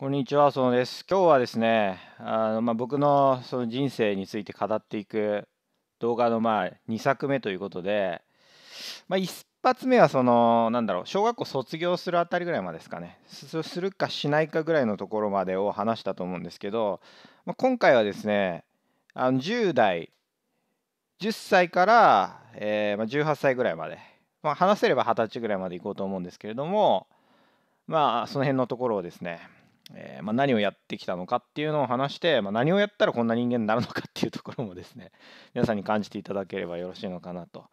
こんにちは、そのです。今日はですね、あのまあ、僕のその人生について語っていく動画のまあ2作目ということで、まあ、1発目はその、なんだろう、小学校卒業するあたりぐらいまでですかね、するかしないかぐらいのところまでを話したと思うんですけど、まあ、今回はですね、あの10代、10歳から、えー、ま18歳ぐらいまで、ま話せれば20歳ぐらいまでいこうと思うんですけれども、まあ、その辺のところをですね、えー、まあ、何をやってきたのかっていうのを話して、まあ、何をやったらこんな人間になるのかっていうところもですね 皆さんに感じていただければよろしいのかなと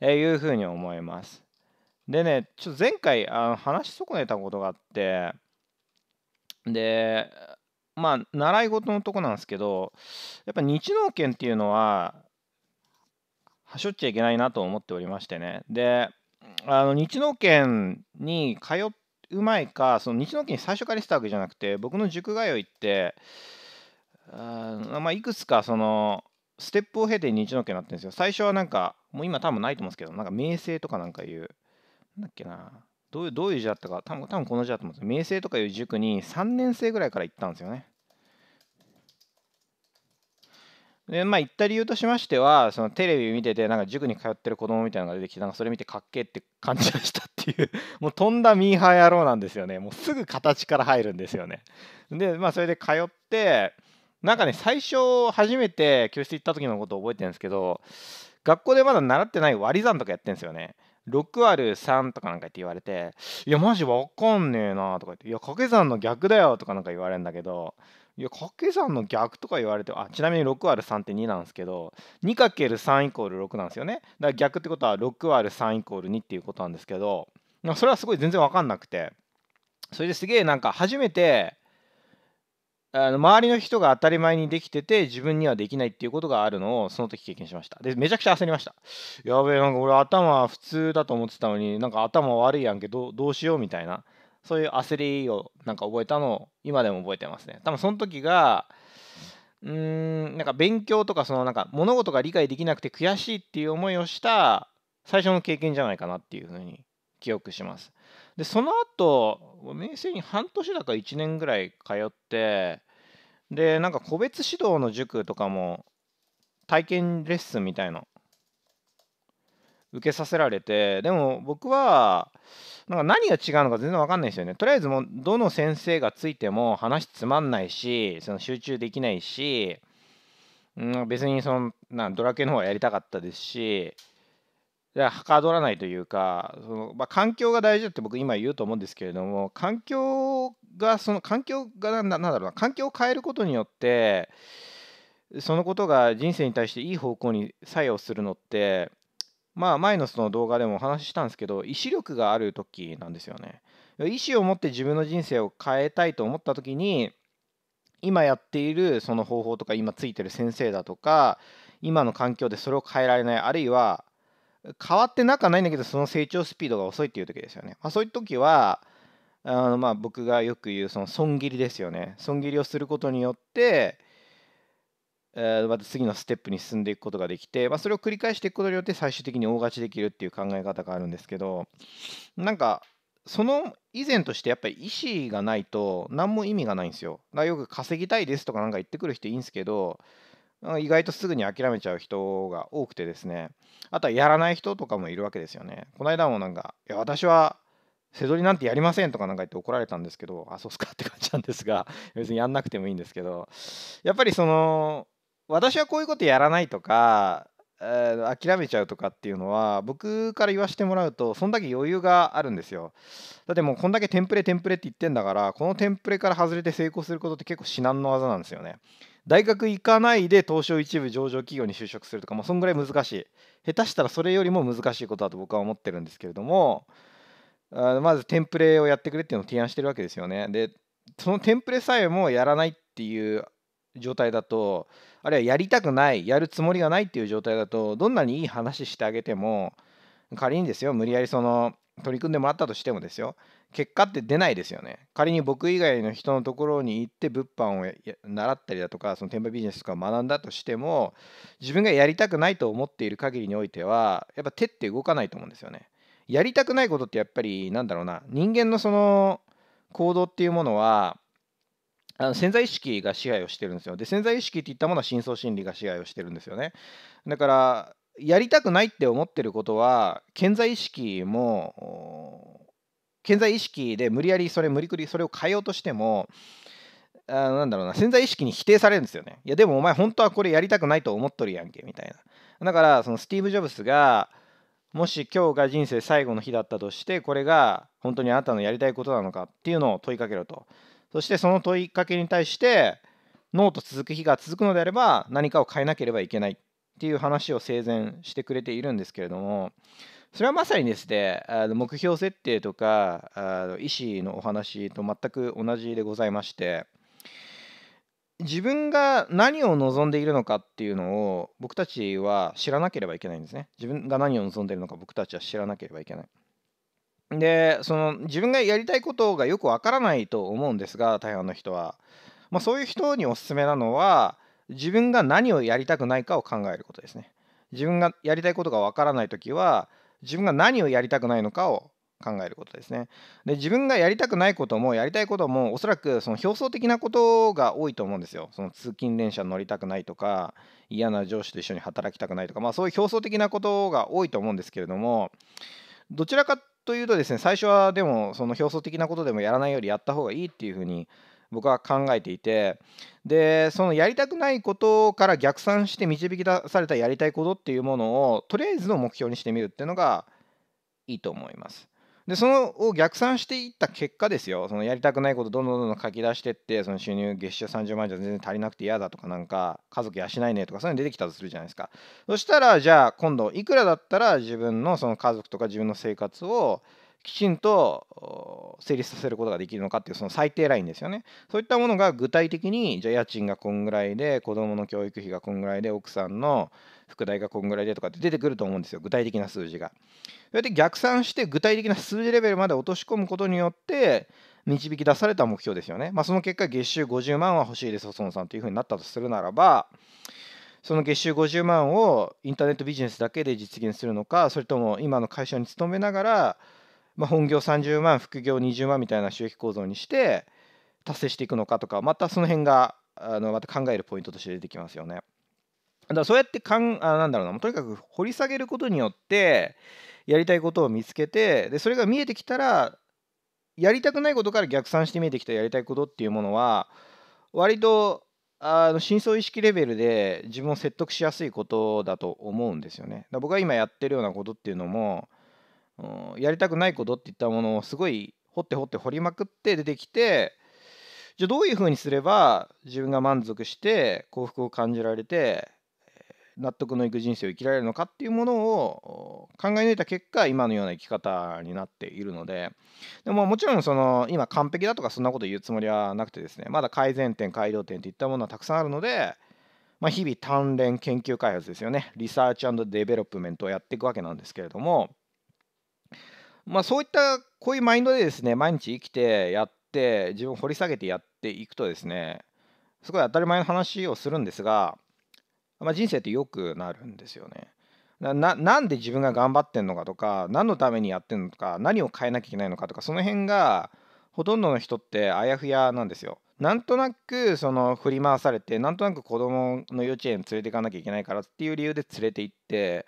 いうふうに思います。でねちょっと前回あの話し損ねたことがあってでまあ習い事のとこなんですけどやっぱ日農研っていうのははしょっちゃいけないなと思っておりましてねであの日農研に通っうまいかその日野家に最初からしたわけじゃなくて僕の塾通いってあまあいくつかそのステップを経て日野家になってるんですよ最初はなんかもう今多分ないと思うんですけどなんか名声とかなんかいうなんだっけなどういうどういう字だったか多分多分この字だと思うんですけど名声とかいう塾に3年生ぐらいから行ったんですよねでまあ言った理由としましてはそのテレビ見ててなんか塾に通ってる子供みたいなのが出てきてなんかそれ見てかっけえって感じがしたっていう もうとんだミーハー野郎なんですよねもうすぐ形から入るんですよねでまあそれで通ってなんかね最初初めて教室行った時のことを覚えてるんですけど学校でまだ習ってない割り算とかやってんですよね6割る3とかなんかって言われて、いや、マジわかんねえなとか言って、いや、掛け算の逆だよとかなんか言われるんだけど、いや掛け算の逆とか言われてあちなみに 6÷3 って2なんですけど 2×3 イコール6なんですよねだから逆ってことは 6÷3 イコール2っていうことなんですけどそれはすごい全然分かんなくてそれですげえなんか初めてあの周りの人が当たり前にできてて自分にはできないっていうことがあるのをその時経験しましたでめちゃくちゃ焦りましたやべえなんか俺頭普通だと思ってたのになんか頭悪いやんけどどうしようみたいなそういう焦りをなんか覚えたのを今でも覚えてますね多分その時がうーんなんか勉強とかそのなんか物事が理解できなくて悔しいっていう思いをした最初の経験じゃないかなっていうふうに記憶しますでその後明星に半年だか1年ぐらい通ってでなんか個別指導の塾とかも体験レッスンみたいの受けさせられてでも僕はなんか何が違うのか全然分かんないですよねとりあえずもうどの先生がついても話つまんないしその集中できないし、うん、別にそのなドラケの方がやりたかったですしはかどらないというかその、まあ、環境が大事だって僕今言うと思うんですけれども環境がその環境がなんだろうな環境を変えることによってそのことが人生に対していい方向に作用するのってまあ、前のその動画でもお話ししたんですけど、意志力がある時なんですよね。意志を持って自分の人生を変えたいと思った時に、今やっているその方法とか、今ついてる先生だとか、今の環境でそれを変えられない、あるいは、変わってなくはないんだけど、その成長スピードが遅いっていう時ですよね。まあ、そういう時は、あのまあ僕がよく言うその損切りですよね。損切りをすることによって、また次のステップに進んでいくことができて、まあ、それを繰り返していくことによって最終的に大勝ちできるっていう考え方があるんですけどなんかその以前としてやっぱり意思がないと何も意味がないんですよ。だよく稼ぎたいですとか何か言ってくる人いいんですけど意外とすぐに諦めちゃう人が多くてですねあとはやらない人とかもいるわけですよね。この間もなんか「いや私は背取りなんてやりませんとかなんか言って怒られたんですけど、あ、そうっすかって感じなんですが、別にやんなくてもいいんですけど、やっぱりその、私はこういうことやらないとか、えー、諦めちゃうとかっていうのは僕から言わせてもらうとそんだけ余裕があるんですよだってもうこんだけテンプレテンプレって言ってんだからこのテンプレから外れて成功することって結構至難の技なんですよね大学行かないで東証一部上場企業に就職するとかもうそんぐらい難しい下手したらそれよりも難しいことだと僕は思ってるんですけれどもまずテンプレをやってくれっていうのを提案してるわけですよねでそのテンプレさえもやらないっていう状態だとあるいはやりたくないやるつもりがないっていう状態だとどんなにいい話してあげても仮にですよ無理やりその取り組んでもらったとしてもですよ結果って出ないですよね仮に僕以外の人のところに行って物販を習ったりだとかその転売ビジネスとかを学んだとしても自分がやりたくないと思っている限りにおいてはやっぱ手って動かないと思うんですよねやりたくないことってやっぱりなんだろうな人間のその行動っていうものはあの潜在意識が支配をしてるんですよ。で潜在意識っていったものは深層心理が支配をしてるんですよね。だからやりたくないって思ってることは潜在意識も潜在意識で無理やりそれ無理くりそれを変えようとしてもあなんだろうな潜在意識に否定されるんですよね。いやでもお前本当はこれやりたくないと思っとるやんけみたいな。だからそのスティーブ・ジョブスがもし今日が人生最後の日だったとしてこれが本当にあなたのやりたいことなのかっていうのを問いかけろと。そしてその問いかけに対してノーと続く日が続くのであれば何かを変えなければいけないっていう話を生前してくれているんですけれどもそれはまさにですねあの目標設定とかあの意思のお話と全く同じでございまして自分が何を望んでいるのかっていうのを僕たちは知らなければいけないんですね自分が何を望んでいるのか僕たちは知らなければいけないでその自分がやりたいことがよくわからないと思うんですが台湾の人は、まあ、そういう人におすすめなのは自分が何をやりたくないかを考えることですね自分がやりたいことがわからない時は自分が何をやりたくないのかを考えることですねで自分がやりたくないこともやりたいこともおそらくその表層的なことが多いと思うんですよその通勤電車乗りたくないとか嫌な上司と一緒に働きたくないとか、まあ、そういう表層的なことが多いと思うんですけれどもどちらかというとですね最初はでもその表層的なことでもやらないよりやった方がいいっていうふうに僕は考えていてでそのやりたくないことから逆算して導き出されたやりたいことっていうものをとりあえずの目標にしてみるっていうのがいいと思います。でそのを逆算していった結果ですよそのやりたくないことどんどんどんどん書き出してってその収入月収30万じゃ全然足りなくて嫌だとかなんか家族養えねとかそういうの出てきたとするじゃないですかそしたらじゃあ今度いくらだったら自分のその家族とか自分の生活をきちんと成立させることができるのかっていうその最低ラインですよねそういったものが具体的にじゃあ家賃がこんぐらいで子どもの教育費がこんぐらいで奥さんの副題がこんぐらいでとかって出てくると思うんですよ、具体的な数字が。それで逆算して具体的な数字レベルまで落とし込むことによって、導き出された目標ですよね。まあ、その結果、月収50万は欲しいです、細野さんというふうになったとするならば、その月収50万をインターネットビジネスだけで実現するのか、それとも今の会社に勤めながら、まあ、本業30万、副業20万みたいな収益構造にして、達成していくのかとか、またその辺があのまた考えるポイントとして出てきますよね。だからそうやってかんあなんだろうなとにかく掘り下げることによってやりたいことを見つけてでそれが見えてきたらやりたくないことから逆算して見えてきたやりたいことっていうものは割とあの深層意識レベルで自分を説得しやすいことだと思うんですよね。だ僕が今やってるようなことっていうのも、やりたくないことっていったものをすごい掘って掘って掘りまくって出てきてじゃあどういうふうにすれば自分が満足して幸福を感じられて納得のいく人生を生きられるのかっていうものを考え抜いた結果今のような生き方になっているのででももちろんその今完璧だとかそんなこと言うつもりはなくてですねまだ改善点改良点といったものはたくさんあるので、まあ、日々鍛錬研究開発ですよねリサーチデベロップメントをやっていくわけなんですけれども、まあ、そういったこういうマインドでですね毎日生きてやって自分を掘り下げてやっていくとですねすごい当たり前の話をするんですがまあ、人生って良くなるんですよね。なんで自分が頑張ってんのかとか何のためにやってんのか何を変えなきゃいけないのかとかその辺がほとんどの人ってあやふやなんですよ。なんとなくその振り回されてなんとなく子供の幼稚園連れていかなきゃいけないからっていう理由で連れて行って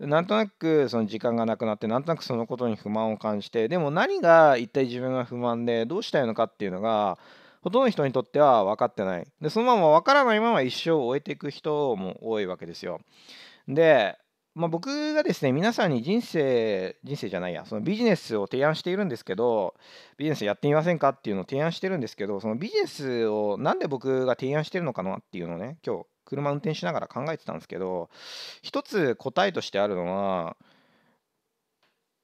なんとなくその時間がなくなってなんとなくそのことに不満を感じてでも何が一体自分が不満でどうしたいのかっていうのがほとんどの人にとっては分かってない。で、そのまま分からないまま一生を終えていく人も多いわけですよ。で、まあ、僕がですね、皆さんに人生、人生じゃないや、そのビジネスを提案しているんですけど、ビジネスやってみませんかっていうのを提案してるんですけど、そのビジネスをなんで僕が提案してるのかなっていうのをね、今日、車運転しながら考えてたんですけど、一つ答えとしてあるのは、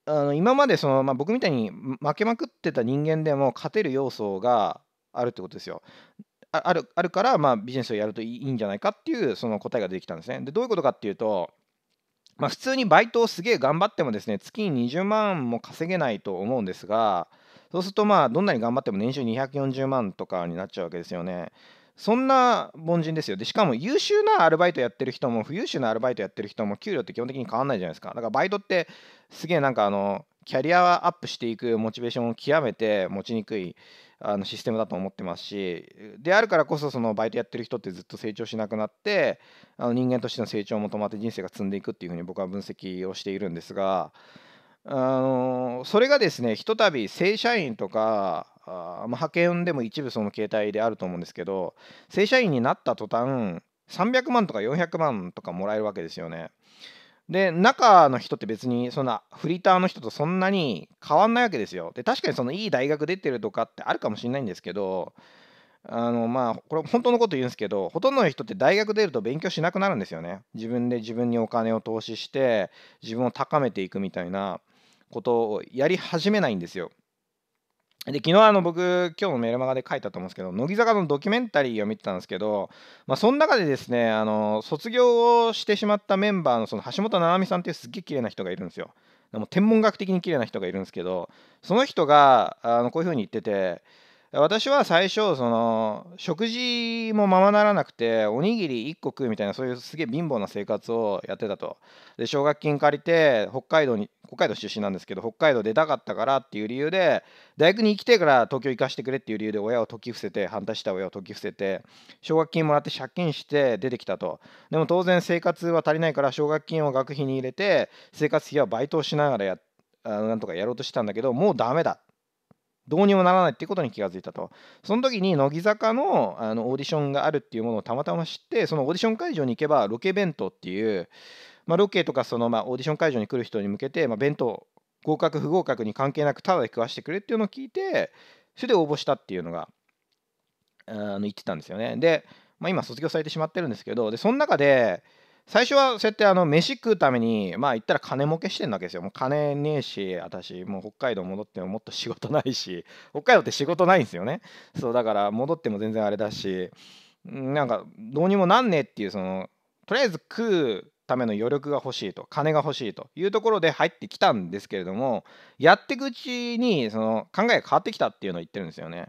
あの今までその、まあ、僕みたいに負けまくってた人間でも勝てる要素があるってことですよ。あるあるから、まあ、ビジネスをやるといいんじゃないかっていうその答えが出てきたんですね。でどういうことかっていうと、まあ、普通にバイトをすげえ頑張ってもですね月に20万も稼げないと思うんですがそうするとまあどんなに頑張っても年収240万とかになっちゃうわけですよね。そんな凡人ですよ。で、しかも優秀なアルバイトやってる人も、不優秀なアルバイトやってる人も、給料って基本的に変わんないじゃないですか。だからバイトって、すげえなんかあの、キャリアアップしていくモチベーションを極めて持ちにくいあのシステムだと思ってますしであるからこそそのバイトやってる人ってずっと成長しなくなってあの人間としての成長も止まって人生が積んでいくっていうふうに僕は分析をしているんですがあのそれがですねひとたび正社員とかあ、まあ、派遣でも一部その形態であると思うんですけど正社員になった途端300万とか400万とかもらえるわけですよね。で、中の人って別に、そんな、フリーターの人とそんなに変わんないわけですよ。で、確かにその、いい大学出てるとかってあるかもしれないんですけど、あの、まあ、これ本当のこと言うんですけど、ほとんどの人って大学出ると勉強しなくなるんですよね。自分で自分にお金を投資して、自分を高めていくみたいなことをやり始めないんですよ。で昨日あの僕、今日のメルマガで書いたと思うんですけど、乃木坂のドキュメンタリーを見てたんですけど、まあ、その中でですね、あの卒業をしてしまったメンバーのその橋本七海さんっていうすっげえ綺麗な人がいるんですよ。でも天文学的に綺麗な人がいるんですけど、その人があのこういうふうに言ってて、私は最初その食事もままならなくておにぎり1個食うみたいなそういうすげえ貧乏な生活をやってたとで奨学金借りて北海道に北海道出身なんですけど北海道出たかったからっていう理由で大学に行きてから東京行かしてくれっていう理由で親を説き伏せて反対した親を説き伏せて奨学金もらって借金して出てきたとでも当然生活は足りないから奨学金を学費に入れて生活費はバイトをしながらやなんとかやろうとしたんだけどもうダメだどうにもならないっていうことに気が付いたと。その時に乃木坂のあのオーディションがあるっていうものをたまたま知ってそのオーディション会場に行けばロケ弁当っていう、まあ、ロケとかその、まあ、オーディション会場に来る人に向けて、まあ、弁当合格不合格に関係なくただで食わしてくれっていうのを聞いてそれで応募したっていうのがあの言ってたんですよね。で、まあ、今卒業されてしまってるんですけどでその中で最初はそうやってあの飯食うためにまあ言ったら金儲けしてんわけですよもう金ねえし私もう北海道戻ってももっと仕事ないし北海道って仕事ないんですよねそうだから戻っても全然あれだしなんかどうにもなんねえっていうそのとりあえず食うための余力が欲しいと金が欲しいというところで入ってきたんですけれどもやっていくうちにその考えが変わってきたっていうのを言ってるんですよね。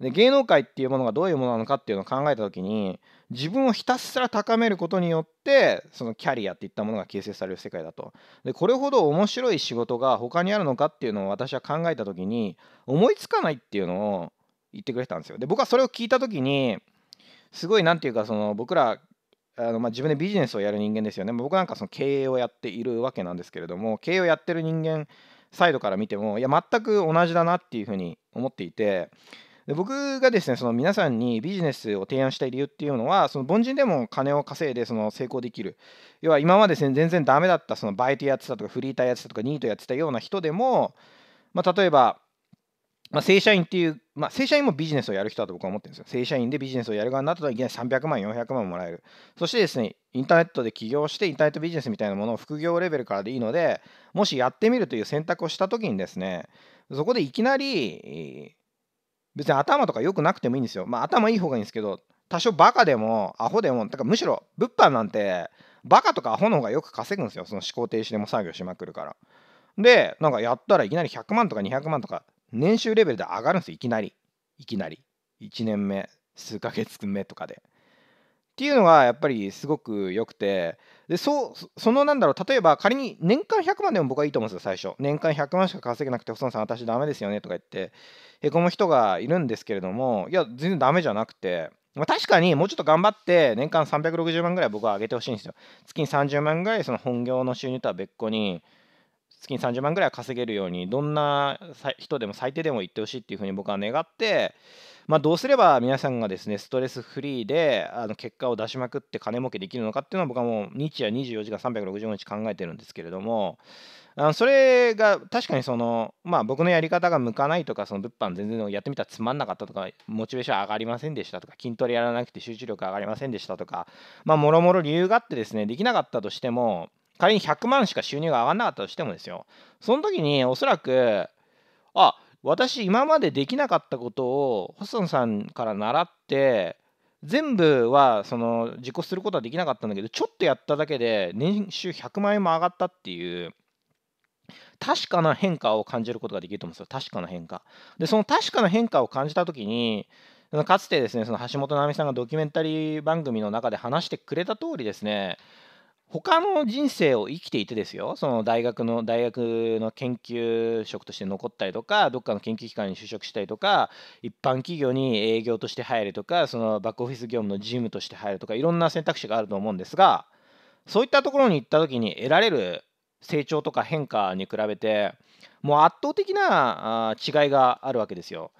で芸能界っていうものがどういうものなのかっていうのを考えた時に自分をひたすら高めることによってそのキャリアっていったものが形成される世界だとでこれほど面白い仕事が他にあるのかっていうのを私は考えた時に思いつかないっていうのを言ってくれたんですよで僕はそれを聞いた時にすごい何て言うかその僕らあのまあ自分でビジネスをやる人間ですよね僕なんかその経営をやっているわけなんですけれども経営をやってる人間サイドから見てもいや全く同じだなっていうふうに思っていてで僕がですねその皆さんにビジネスを提案したい理由っていうのはその凡人でも金を稼いでその成功できる要は今まで全然ダメだったそのバイトやってたとかフリーターやってたとかニートやってたような人でも、まあ、例えば、まあ、正社員っていう、まあ、正社員もビジネスをやる人だと僕は思ってるんですよ正社員でビジネスをやる側になった時に300万400万もらえるそしてですねインターネットで起業してインターネットビジネスみたいなものを副業レベルからでいいのでもしやってみるという選択をした時にですねそこでいきなり別に頭とか良くなくてもいいんですよ。まあ頭いい方がいいんですけど、多少バカでもアホでも、だからむしろ物販なんてバカとかアホの方がよく稼ぐんですよ。その思考停止でも作業しまくるから。で、なんかやったらいきなり100万とか200万とか年収レベルで上がるんですよ。いきなり。いきなり。1年目、数ヶ月目とかで。っていうのがやっぱりすごく良くてでそそのなんだろう例えば仮に年間100万でも僕はいいと思うんですよ最初年間100万しか稼げなくて細野さん私ダメですよねとか言ってへこむ人がいるんですけれどもいや全然ダメじゃなくて。まあ、確かにもうちょっと頑張って年間360万ぐらい僕は上げてほしいんですよ。月に30万ぐらいその本業の収入とは別個に月に30万ぐらい稼げるようにどんな人でも最低でも言ってほしいっていうふうに僕は願ってまあ、どうすれば皆さんがですねストレスフリーであの結果を出しまくって金儲けできるのかっていうのは僕はもう日夜24時間365日考えてるんですけれどもあのそれが確かにその、まあ、僕のやり方が向かないとかその物販全然やってみたらつまんなかったとかモチベーション上がりませんでしたとか筋トレやらなくて集中力上がりませんでしたとかもろもろ理由があってですねできなかったとしても仮に100万しか収入が上がらなかったとしてもですよその時におそらくあ私今までできなかったことを細野さんから習って全部はその自己することはできなかったんだけどちょっとやっただけで年収100万円も上がったっていう確かな変化を感じることができると思うんですよ確かな変化でその確かな変化を感じた時にかつてですねその橋本奈美さんがドキュメンタリー番組の中で話してくれた通りですね他の人生を生きていてですよその大学の大学の研究職として残ったりとかどっかの研究機関に就職したりとか一般企業に営業として入るとかそのバックオフィス業務の事務として入るとかいろんな選択肢があると思うんですがそういったところに行った時に得られる成長とか変化に比べてもう圧倒的な違いがあるわけですよ。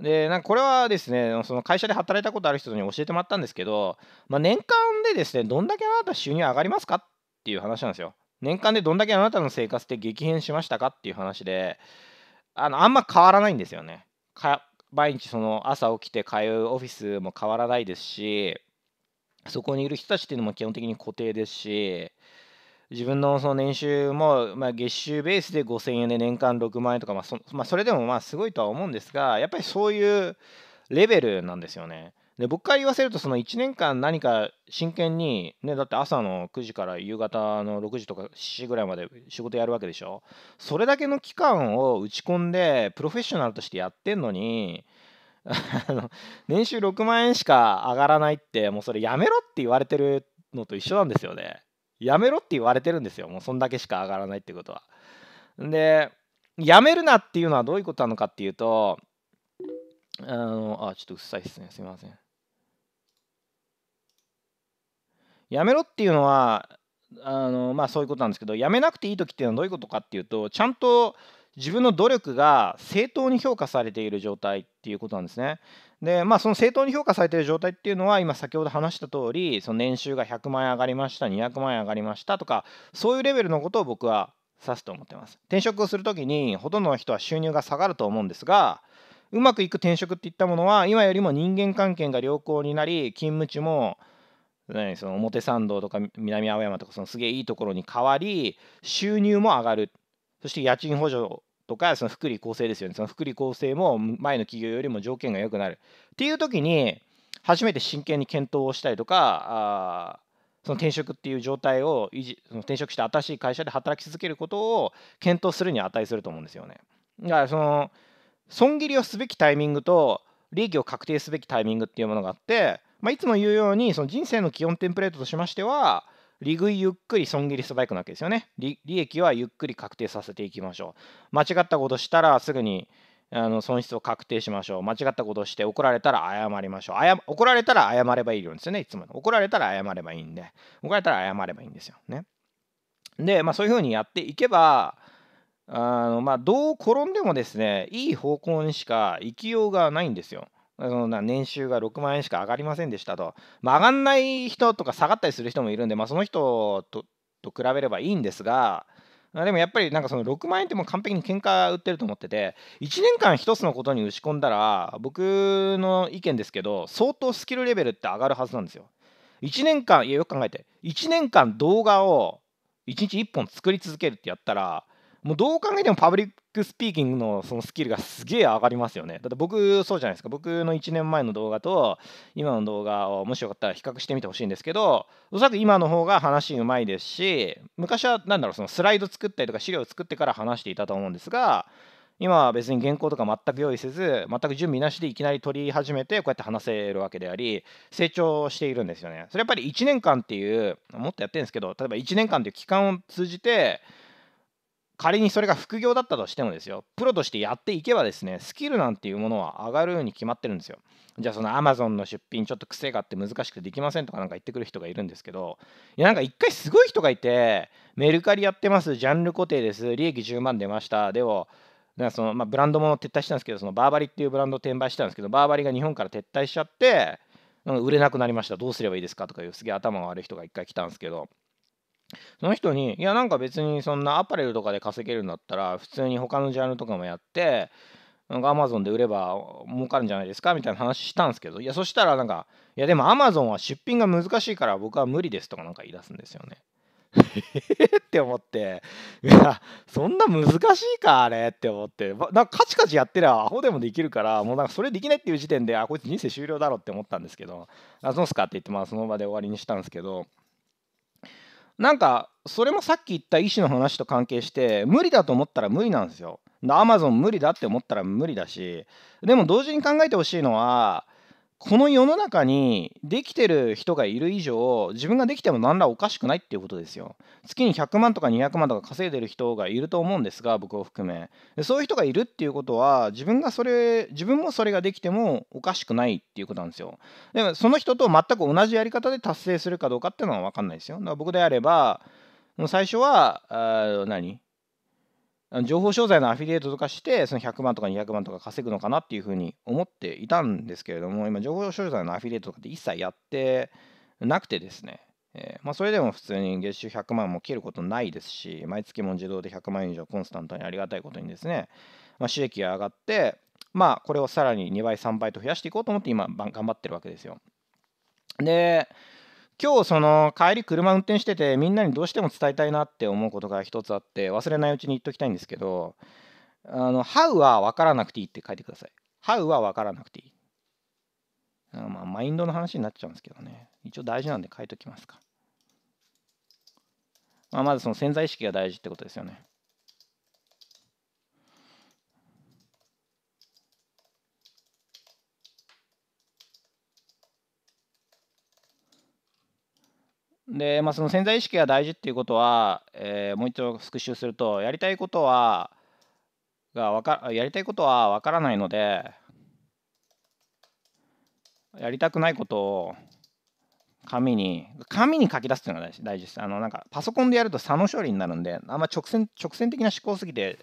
でなんかこれはですねその会社で働いたことある人に教えてもらったんですけど、まあ、年間でですねどんだけあなた収入上がりますかっていう話なんですよ。年間でどんだけあなたの生活って激変しましたかっていう話であのあんま変わらないんですよね。毎日その朝起きて通うオフィスも変わらないですしそこにいる人たちっていうのも基本的に固定ですし自分のその年収も、まあ、月収ベースで5000円で年間6万円とか、まあそまあ、それでもまあすごいとは思うんですがやっぱりそういうレベルなんですよね。で僕から言わせるとその1年間何か真剣に、ね、だって朝の9時から夕方の6時とか7時ぐらいまで仕事やるわけでしょそれだけの期間を打ち込んでプロフェッショナルとしてやってんのに年収6万円しか上がらないってもうそれやめろって言われてるのと一緒なんですよね。やめろって言われてるんですよもうそんだけしか上がらないってことは。でやめるなっていうのはどういうことなのかっていうとあのあちょっとうっさいっすねすいません。やめろっていうのはあのまあそういうことなんですけどやめなくていい時っていうのはどういうことかっていうとちゃんと自分の努力が正当に評価されている状態っていうことなんですね。でまあその正当に評価されている状態っていうのは今先ほど話した通りその年収が100万円上がりました200万円上がりましたとかそういうレベルのことを僕は指すと思ってます。転職をするときにほとんどの人は収入が下がると思うんですがうまくいく転職っていったものは今よりも人間関係が良好になり勤務地も何その表参道とか南青山とかそのすげえいいところに変わり収入も上がるそして家賃補助とかその福利厚生ですよねその福利厚生も前の企業よりも条件が良くなるっていう時に初めて真剣に検討をしたりとかあその転職っていう状態を維持その転職して新しい会社で働き続けることを検討するに値すると思うんですよね。だからその損切りをすべきタイミングと利益を確定すべきタイミングっていうものがあって、まあ、いつも言うようにその人生の基本テンプレートとしましては利食いゆっくり損切りスパイクなわけですよね利。利益はゆっくり確定させていきましょう。間違ったことしたらすぐにあの損失を確定しましょう。間違ったことして怒られたら謝りましょう。謝怒られたら謝ればいいんですよね、いつも。怒られたら謝ればいいんで、怒られたら謝ればいいんですよ。ね。で、まあ、そういうふうにやっていけば、あのまあ、どう転んでもですね、いい方向にしか生きようがないんですよ。そのな年収が6万円しか上がりませんでしたと、まあ、上がんない人とか下がったりする人もいるんで、まあ、その人と比べればいいんですが、でもやっぱりなんかその6万円ってもう完璧に喧嘩売ってると思ってて1年間1つのことに打ち込んだら僕の意見ですけど相当スキルレベルって上がるはずなんですよ。1年間いやよく考えて1年間動画を1日1本作り続けるってやったらもうどう考えてもパブリックスピーキングのそのスキルがすげえ上がりますよね。だって僕そうじゃないですか。僕の1年前の動画と今の動画をもしよかったら比較してみてほしいんですけど、おそらく今の方が話うまいですし、昔は何だろう、そのスライド作ったりとか資料を作ってから話していたと思うんですが、今は別に原稿とか全く用意せず全く準備なしでいきなり取り始めてこうやって話せるわけであり成長しているんですよね。それやっぱり1年間っていうもっとやってるんですけど例えば1年間という期間を通じて仮にそれが副業だったとしてもですよ、プロとしてやっていけばですね、スキルなんていうものは上がるように決まってるんですよ。じゃあその Amazon の出品ちょっと癖があって難しくてできませんとかなんか言ってくる人がいるんですけど、いやなんか一回すごい人がいて、メルカリやってます、ジャンル固定です、利益10万出ました、でも、そのまあ、ブランドも撤退したんですけど、そのバーバリっていうブランドを転売したんですけど、バーバリが日本から撤退しちゃって、売れなくなりました、どうすればいいですかとかいうすげえ頭が悪い人が一回来たんですけど、その人に、いや、なんか別にそんなアパレルとかで稼げるんだったら、普通に他のジャンルとかもやって、なんか Amazon で売れば儲かるんじゃないですかみたいな話したんですけど、いや、そしたらなんか、いや、でも Amazon は出品が難しいから僕は無理ですとかなんか言い出すんですよね。って思って、いや、そんな難しいか、あれって思って、なんかカチカチやってりゃアホでもできるから、もうなんかそれできないっていう時点で、あ、こいつ人生終了だろって思ったんですけど、あ、そうすかって言って、まあその場で終わりにしたんですけど、なんかそれもさっき言った医師の話と関係して無理だと思ったら無理なんですよ。アマゾン無理だって思ったら無理だしでも同時に考えてほしいのはこの世の中にできてる人がいる以上自分ができても何らおかしくないっていうことですよ月に100万とか200万とか稼いでる人がいると思うんですが僕を含めそういう人がいるっていうことは自分がそれ自分もそれができてもおかしくないっていうことなんですよでもその人と全く同じやり方で達成するかどうかっていうのは分かんないですよだから僕であれば最初は何情報商材のアフィリエイトとかしてその100万とか200万とか稼ぐのかなっていうふうに思っていたんですけれども今情報商材のアフィリエイトとかって一切やってなくてですね、えまあ、それでも普通に月収100万も切ることないですし毎月も自動で100万円以上コンスタントにありがたいことにですね、まあ、収益が上がってまあこれをさらに2倍3倍と増やしていこうと思って今頑張ってるわけですよで今日その帰り車運転しててみんなにどうしても伝えたいなって思うことが一つあって忘れないうちに言っときたいんですけど「あの How」は分からなくていいって書いてください「How」は分からなくていいまあマインドの話になっちゃうんですけどね一応大事なんで書いときますか、まあ、まずその潜在意識が大事ってことですよねで、まあ、その潜在意識が大事っていうことは、えー、もう一度復習するとやりたいことはがわかやりたいことはわからないのでやりたくないことを紙に紙に書き出すっていうのが大事ですあのなんかパソコンでやると差の処理になるんであんま直線直線的な思考すぎて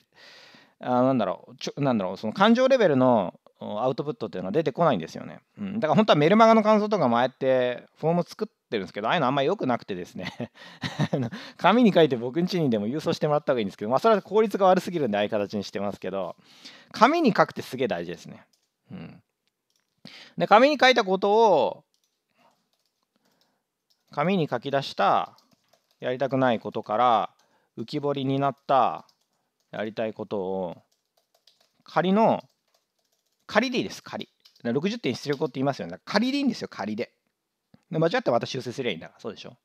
あなんだろうちょなんだろうその感情レベルのアウトプットっていうのは出てこないんですよね、うん、だから本当はメルマガの感想とかもああやってフォーム作ってるんですけどああいうのあんまり良くなくてですね 紙に書いて僕ん家にでも郵送してもらった方がいいんですけどまあそれは効率が悪すぎるんでああいう形にしてますけど紙に書くってすげえ大事ですね、うん、で紙に書いたことを紙に書き出したやりたくないことから浮き彫りになったやりたいことを仮の仮でいいです、仮。60点出力って言いますよね。仮でいいんですよ、仮で。で間違ってまた修正すればいいんだから、そうでしょ。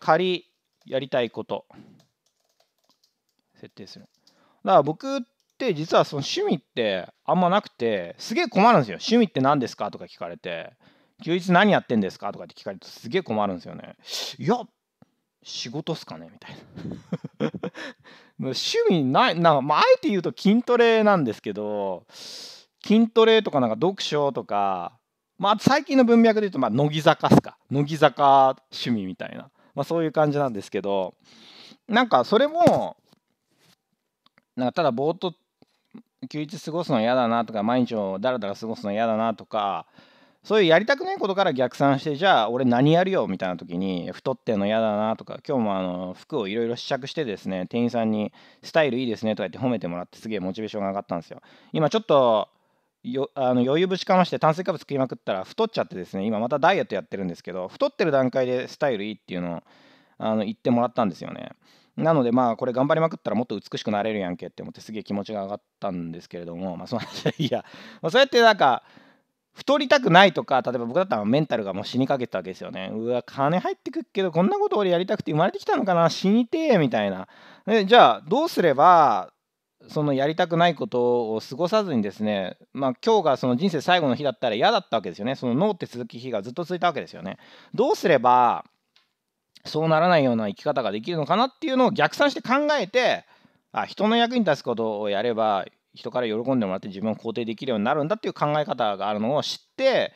仮、やりたいこと、設定する。だから僕って実はその趣味ってあんまなくて、すげえ困るんですよ。趣味って何ですかとか聞かれて、休日何やってんですかとかって聞かれるとすげえ困るんですよね。いや、仕事っすかねみたいな。趣味ない、なんか、まあ、あえて言うと筋トレなんですけど、筋トレとかなんか読書とか、まあ、最近の文脈で言うと、まあ、乃木坂っすか乃木坂趣味みたいな、まあ、そういう感じなんですけどなんかそれもなんかただぼーっと休日過ごすの嫌だなとか毎日をだらだら過ごすの嫌だなとかそういうやりたくないことから逆算してじゃあ俺何やるよみたいな時に太ってんの嫌だなとか今日もあの服をいろいろ試着してですね店員さんにスタイルいいですねとか言って褒めてもらってすげえモチベーションが上がったんですよ今ちょっとよあの余裕ぶちかまして炭水化物食いまくったら太っちゃってですね今またダイエットやってるんですけど太ってる段階でスタイルいいっていうのをあの言ってもらったんですよねなのでまあこれ頑張りまくったらもっと美しくなれるやんけって思ってすげえ気持ちが上がったんですけれどもまあその話は いや、そうやってなんか太りたくないとか例えば僕だったらメンタルがもう死にかけたわけですよねうわ金入ってくっけどこんなこと俺やりたくて生まれてきたのかな死にてえみたいなでじゃあどうすればそのやりたくないことを過ごさずにですね、まあ、今日がその人生最後の日だったら嫌だったわけですよねその脳って続き日がずっと続いたわけですよねどうすればそうならないような生き方ができるのかなっていうのを逆算して考えてあ人の役に立つことをやれば人から喜んでもらって自分を肯定できるようになるんだっていう考え方があるのを知って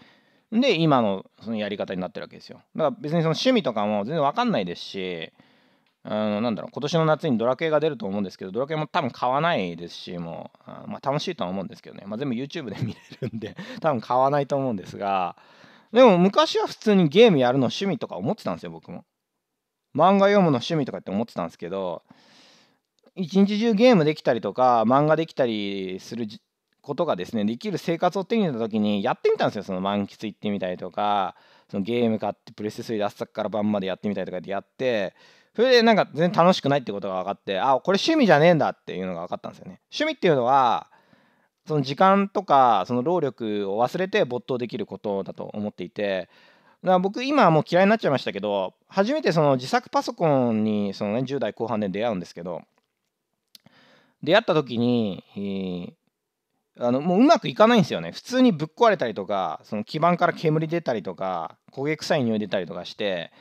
で今のそのやり方になってるわけですよだから別にその趣味とかも全然分かんないですしあのなんだろう今年の夏にドラクエが出ると思うんですけどドラクエも多分買わないですしもうあまあ、楽しいとは思うんですけどね、まあ、全部 YouTube で 見れるんで多分買わないと思うんですがでも昔は普通にゲームやるの趣味とか思ってたんですよ僕も漫画読むの趣味とかって思ってたんですけど一日中ゲームできたりとか漫画できたりすることがですねできる生活を手に入れた時にやってみたんですよその満喫行ってみたりとかそのゲーム買ってプレステ3で朝から晩までやってみたりとかでやってそれでなんか全然楽しくないってことが分かってあこれ趣味じゃねえんだっていうのが分かったんですよね趣味っていうのはその時間とかその労力を忘れて没頭できることだと思っていてだから僕今はもう嫌いになっちゃいましたけど初めてその自作パソコンにその、ね、10代後半で出会うんですけど出会った時に、えー、あのもううまくいかないんですよね普通にぶっ壊れたりとかその基板から煙出たりとか焦げ臭い匂い出たりとかして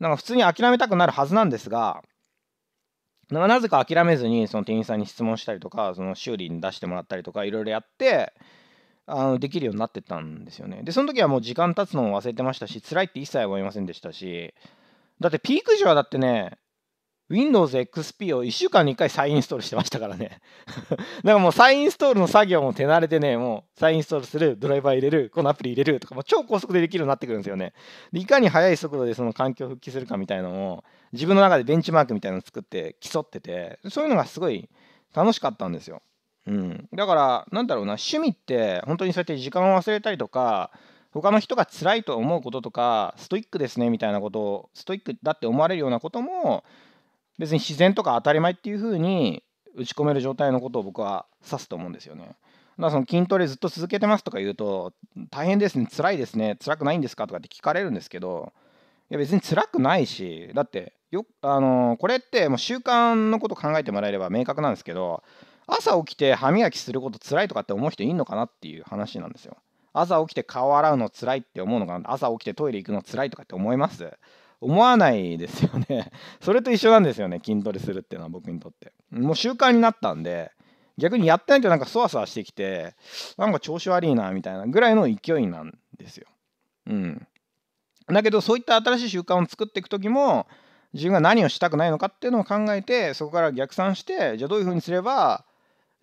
なんか普通に諦めたくなるはずなんですが、なぜか諦めずにその店員さんに質問したりとかその修理に出してもらったりとかいろいろやってあのできるようになってったんですよねでその時はもう時間経つのも忘れてましたし辛いって一切思いませんでしたしだってピーク時はだってね Windows XP を1週間に1回再インストールしてましたからね。だ からもう再インストールの作業も手慣れてね、もう再インストールする、ドライバー入れる、このアプリ入れるとか、もう超高速でできるようになってくるんですよね。でいかに速い速度でその環境復帰するかみたいなのを、自分の中でベンチマークみたいなのを作って競ってて、そういうのがすごい楽しかったんですよ。うん。だから、なんだろうな、趣味って本当にそうやって時間を忘れたりとか、他の人が辛いと思うこととかストイックですねみたいなことをストイックだって思われるようなことも別に自然とか当たり前っていう風に打ち込める状態のことを僕は指すと思うんですよね。だからその筋トレずっと続けてますとか言うと大変ですね辛いですね辛くないんですかとかって聞かれるんですけどいや別に辛くないしだってよあのこれってもう習慣のこと考えてもらえれば明確なんですけど朝起きて歯磨きすること辛いとかって思う人いんのかなっていう話なんですよ。朝起きて顔洗うの辛いって思うのかな朝起きてトイレ行くの辛いとかって思います思わないですよね それと一緒なんですよね筋トレするっていうのは僕にとってもう習慣になったんで逆にやってないとなんかそわそわしてきてなんか調子悪いなみたいなぐらいの勢いなんですようんだけどそういった新しい習慣を作っていく時も自分が何をしたくないのかっていうのを考えてそこから逆算してじゃあどういうふうにすれば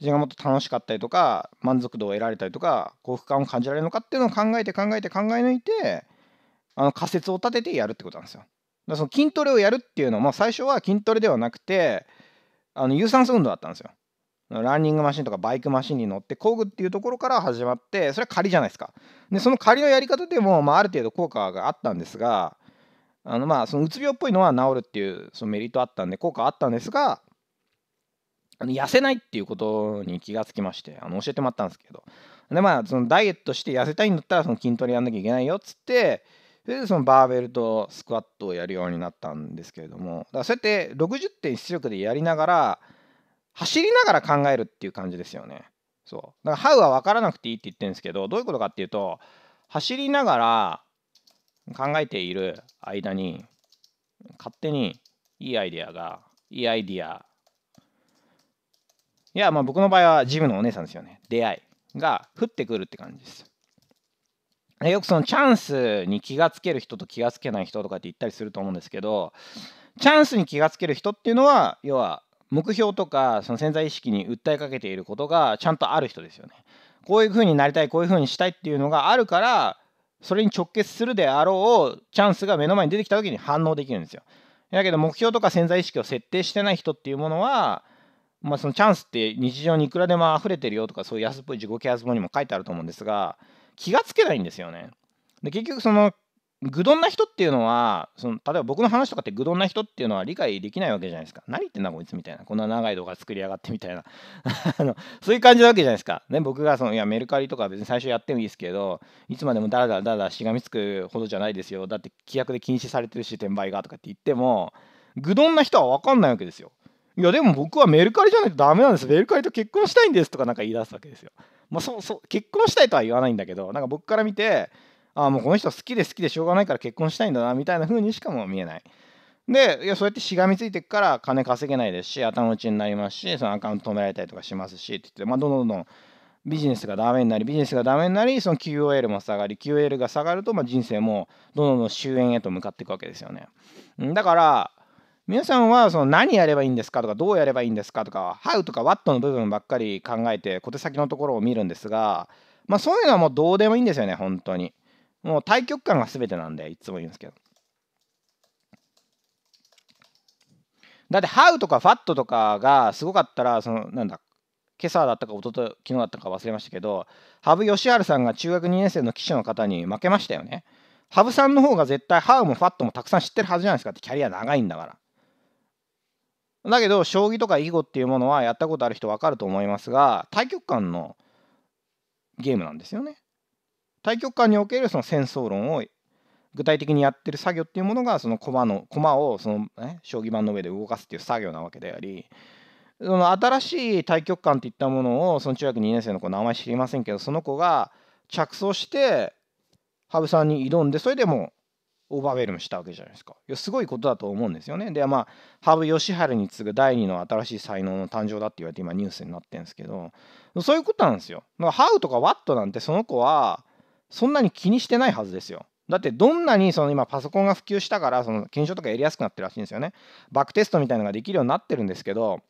自分がもっと楽しかったりとか満足度を得られたりとか幸福感を感じられるのかっていうのを考えて考えて考え抜いてあの仮説を立ててやるってことなんですよ。だその筋トレをやるっていうのも最初は筋トレではなくてあの有酸素運動だったんですよ。ランニングマシンとかバイクマシンに乗って工具っていうところから始まってそれは仮じゃないですか。でその仮のやり方でも、まあ、ある程度効果があったんですがあのまあそのうつ病っぽいのは治るっていうそのメリットあったんで効果あったんですがあの痩せないっていうことに気がつきましてあの教えてもらったんですけどでまあそのダイエットして痩せたいんだったらその筋トレやんなきゃいけないよっつってそれでそのバーベルとスクワットをやるようになったんですけれどもだからそうやって60点出力でやりながら走りながら考えるっていう感じですよねそうだからハウは分からなくていいって言ってるんですけどどういうことかっていうと走りながら考えている間に勝手にいいアイディアがいいアイディアいやまあ僕の場合はジムのお姉さんですよね出会いが降ってくるって感じですよくそのチャンスに気がつける人と気がつけない人とかって言ったりすると思うんですけどチャンスに気がつける人っていうのは要は目標とかその潜在意識に訴えかけていることがちゃんとある人ですよね。こういうふうになりたいこういうふうにしたいっていうのがあるからそれに直結するであろうチャンスが目の前に出てきた時に反応できるんですよ。だけど目標とか潜在意識を設定してない人っていうものは、まあ、そのチャンスって日常にいくらでも溢れてるよとかそういう安っぽい自己啓発本にも書いてあると思うんですが気がつけないんですよね。で結局その愚鈍な人っていうのはその例えば僕の話とかって愚鈍な人っていうのは理解できないわけじゃないですか何言ってんだこいつみたいなこんな長い動画作りやがってみたいな あのそういう感じなわけじゃないですか、ね、僕がそのいやメルカリとか別に最初やってもいいですけどいつまでもダラダラダラしがみつくほどじゃないですよだって規約で禁止されてるし転売がとかって言っても愚鈍な人は分かんないわけですよいやでも僕はメルカリじゃないとダメなんですメルカリと結婚したいんですとかなんか言い出すわけですよまあ、そそ結婚したいとは言わないんだけどなんか僕から見てああもうこの人好きで好きでしょうがないから結婚したいんだなみたいな風にしかも見えない。でいやそうやってしがみついていくから金稼げないですし頭打ちになりますしそのアカウント止められたりとかしますしって言って、まあ、どんどんどんどんビジネスがダメになりビジネスがダメになりその QOL も下がり QOL が下がると、まあ、人生もどんどんどん終焉へと向かっていくわけですよね。だから皆さんはその何やればいいんですかとかどうやればいいんですかとか How とか What の部分ばっかり考えて小手先のところを見るんですが、まあ、そういうのはもうどうでもいいんですよね本当にもう対極感が全てなんでいつも言うんですけどだって How とかァ a t とかがすごかったらそのなんだ今朝だったか一昨日昨日だったか忘れましたけど羽生善治さんが中学2年生の棋士の方に負けましたよね羽生さんの方が絶対ハウもファットもたくさん知ってるはずじゃないですかってキャリア長いんだからだけど将棋とか囲碁っていうものはやったことある人分かると思いますが対局観のゲームなんですよね。対局観におけるその戦争論を具体的にやってる作業っていうものがその駒の駒をその、ね、将棋盤の上で動かすっていう作業なわけでありその新しい対局観っていったものをその中学2年生の子名前知りませんけどその子が着想して羽生さんに挑んでそれでもオーバーウェルムしたわけじゃないですか。いやすごいことだと思うんですよね。でまあ羽生善治に次ぐ第2の新しい才能の誕生だって言われて今ニュースになってるんですけどそういうことなんですよ。だからハウとかワットなんてその子はそんなに気にしてないはずですよ。だってどんなにその今パソコンが普及したからその検証とかやりやすくなってるらしいんですよね。バックテストみたいなのができるようになってるんですけど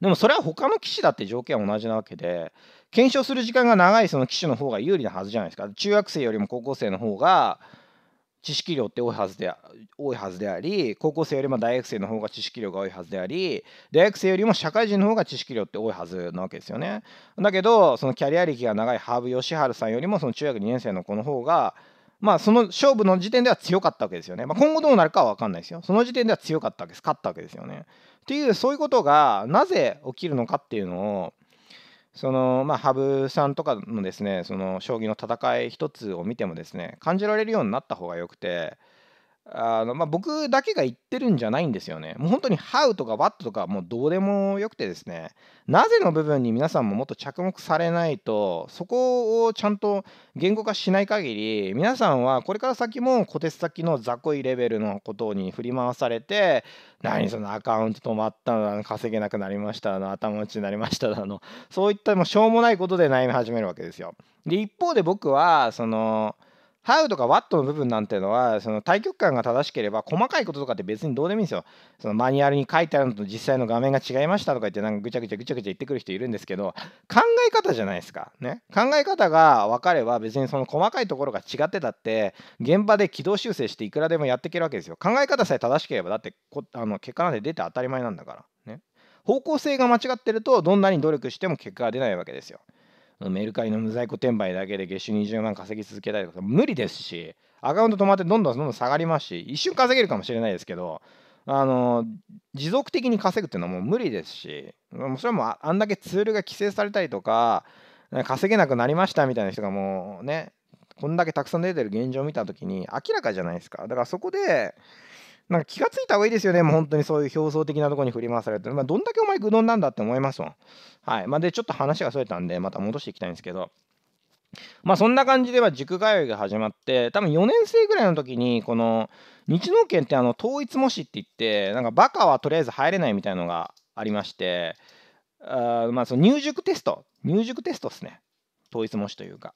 でもそれは他の機種だって条件は同じなわけで検証する時間が長いその機種の方が有利なはずじゃないですか。中学生よりも高校生の方が知識量って多いはずで多いはずであり高校生よりも大学生の方が知識量が多いはずであり大学生よりも社会人の方が知識量って多いはずなわけですよねだけどそのキャリア歴が長いハーブ義治さんよりもその中学2年生の子の方がまあその勝負の時点では強かったわけですよね、まあ、今後どうなるかは分かんないですよその時点では強かったわけです勝ったわけですよねっていうそういうことがなぜ起きるのかっていうのをそのまあ、羽生さんとかのですねその将棋の戦い一つを見てもですね感じられるようになった方がよくてあのまあ、僕だけが言ってるんじゃないんですよね。もう本当に How とか What とかもうどうでもよくてですね、なぜの部分に皆さんももっと着目されないと、そこをちゃんと言語化しない限り、皆さんはこれから先も小手先の雑魚いレベルのことに振り回されて、何そのアカウント止まったの稼げなくなりましたの頭打ちになりましたのそういったもうしょうもないことで悩み始めるわけですよ。で一方で僕はそのハウとかワットの部分なんていうのはその対局感が正しければ細かいこととかって別にどうでもいいんですよ。そのマニュアルに書いてあるのと実際の画面が違いましたとか言ってなんかぐちゃぐちゃぐちゃぐちゃ言ってくる人いるんですけど考え方じゃないですか。ね、考え方が分かれば別にその細かいところが違ってたって現場で軌道修正していくらでもやっていけるわけですよ。考え方さえ正しければだってこあの結果なんて出て当たり前なんだから。ね、方向性が間違ってるとどんなに努力しても結果が出ないわけですよ。メルカリの無在庫転売だけで月収20万稼ぎ続けたりとか無理ですしアカウント止まってどんどんどんどん下がりますし一瞬稼げるかもしれないですけどあの持続的に稼ぐっていうのはもう無理ですしもちろんもあんだけツールが規制されたりとか稼げなくなりましたみたいな人がもうねこんだけたくさん出てる現状を見た時に明らかじゃないですかだからそこでなんか気がついた方がいいですよね、もう本当にそういう表層的なとこに振り回されて、まあ、どんだけお前愚鈍なんだって思いますもん。はい。まあ、で、ちょっと話がそれたんで、また戻していきたいんですけど、まあそんな感じでは塾通いが始まって多分4年生ぐらいの時にこの日農研ってあの統一模試って言ってなんかバカはとりあえず入れないみたいのがありましてあまあその入塾テスト入塾テストっすね統一模試というか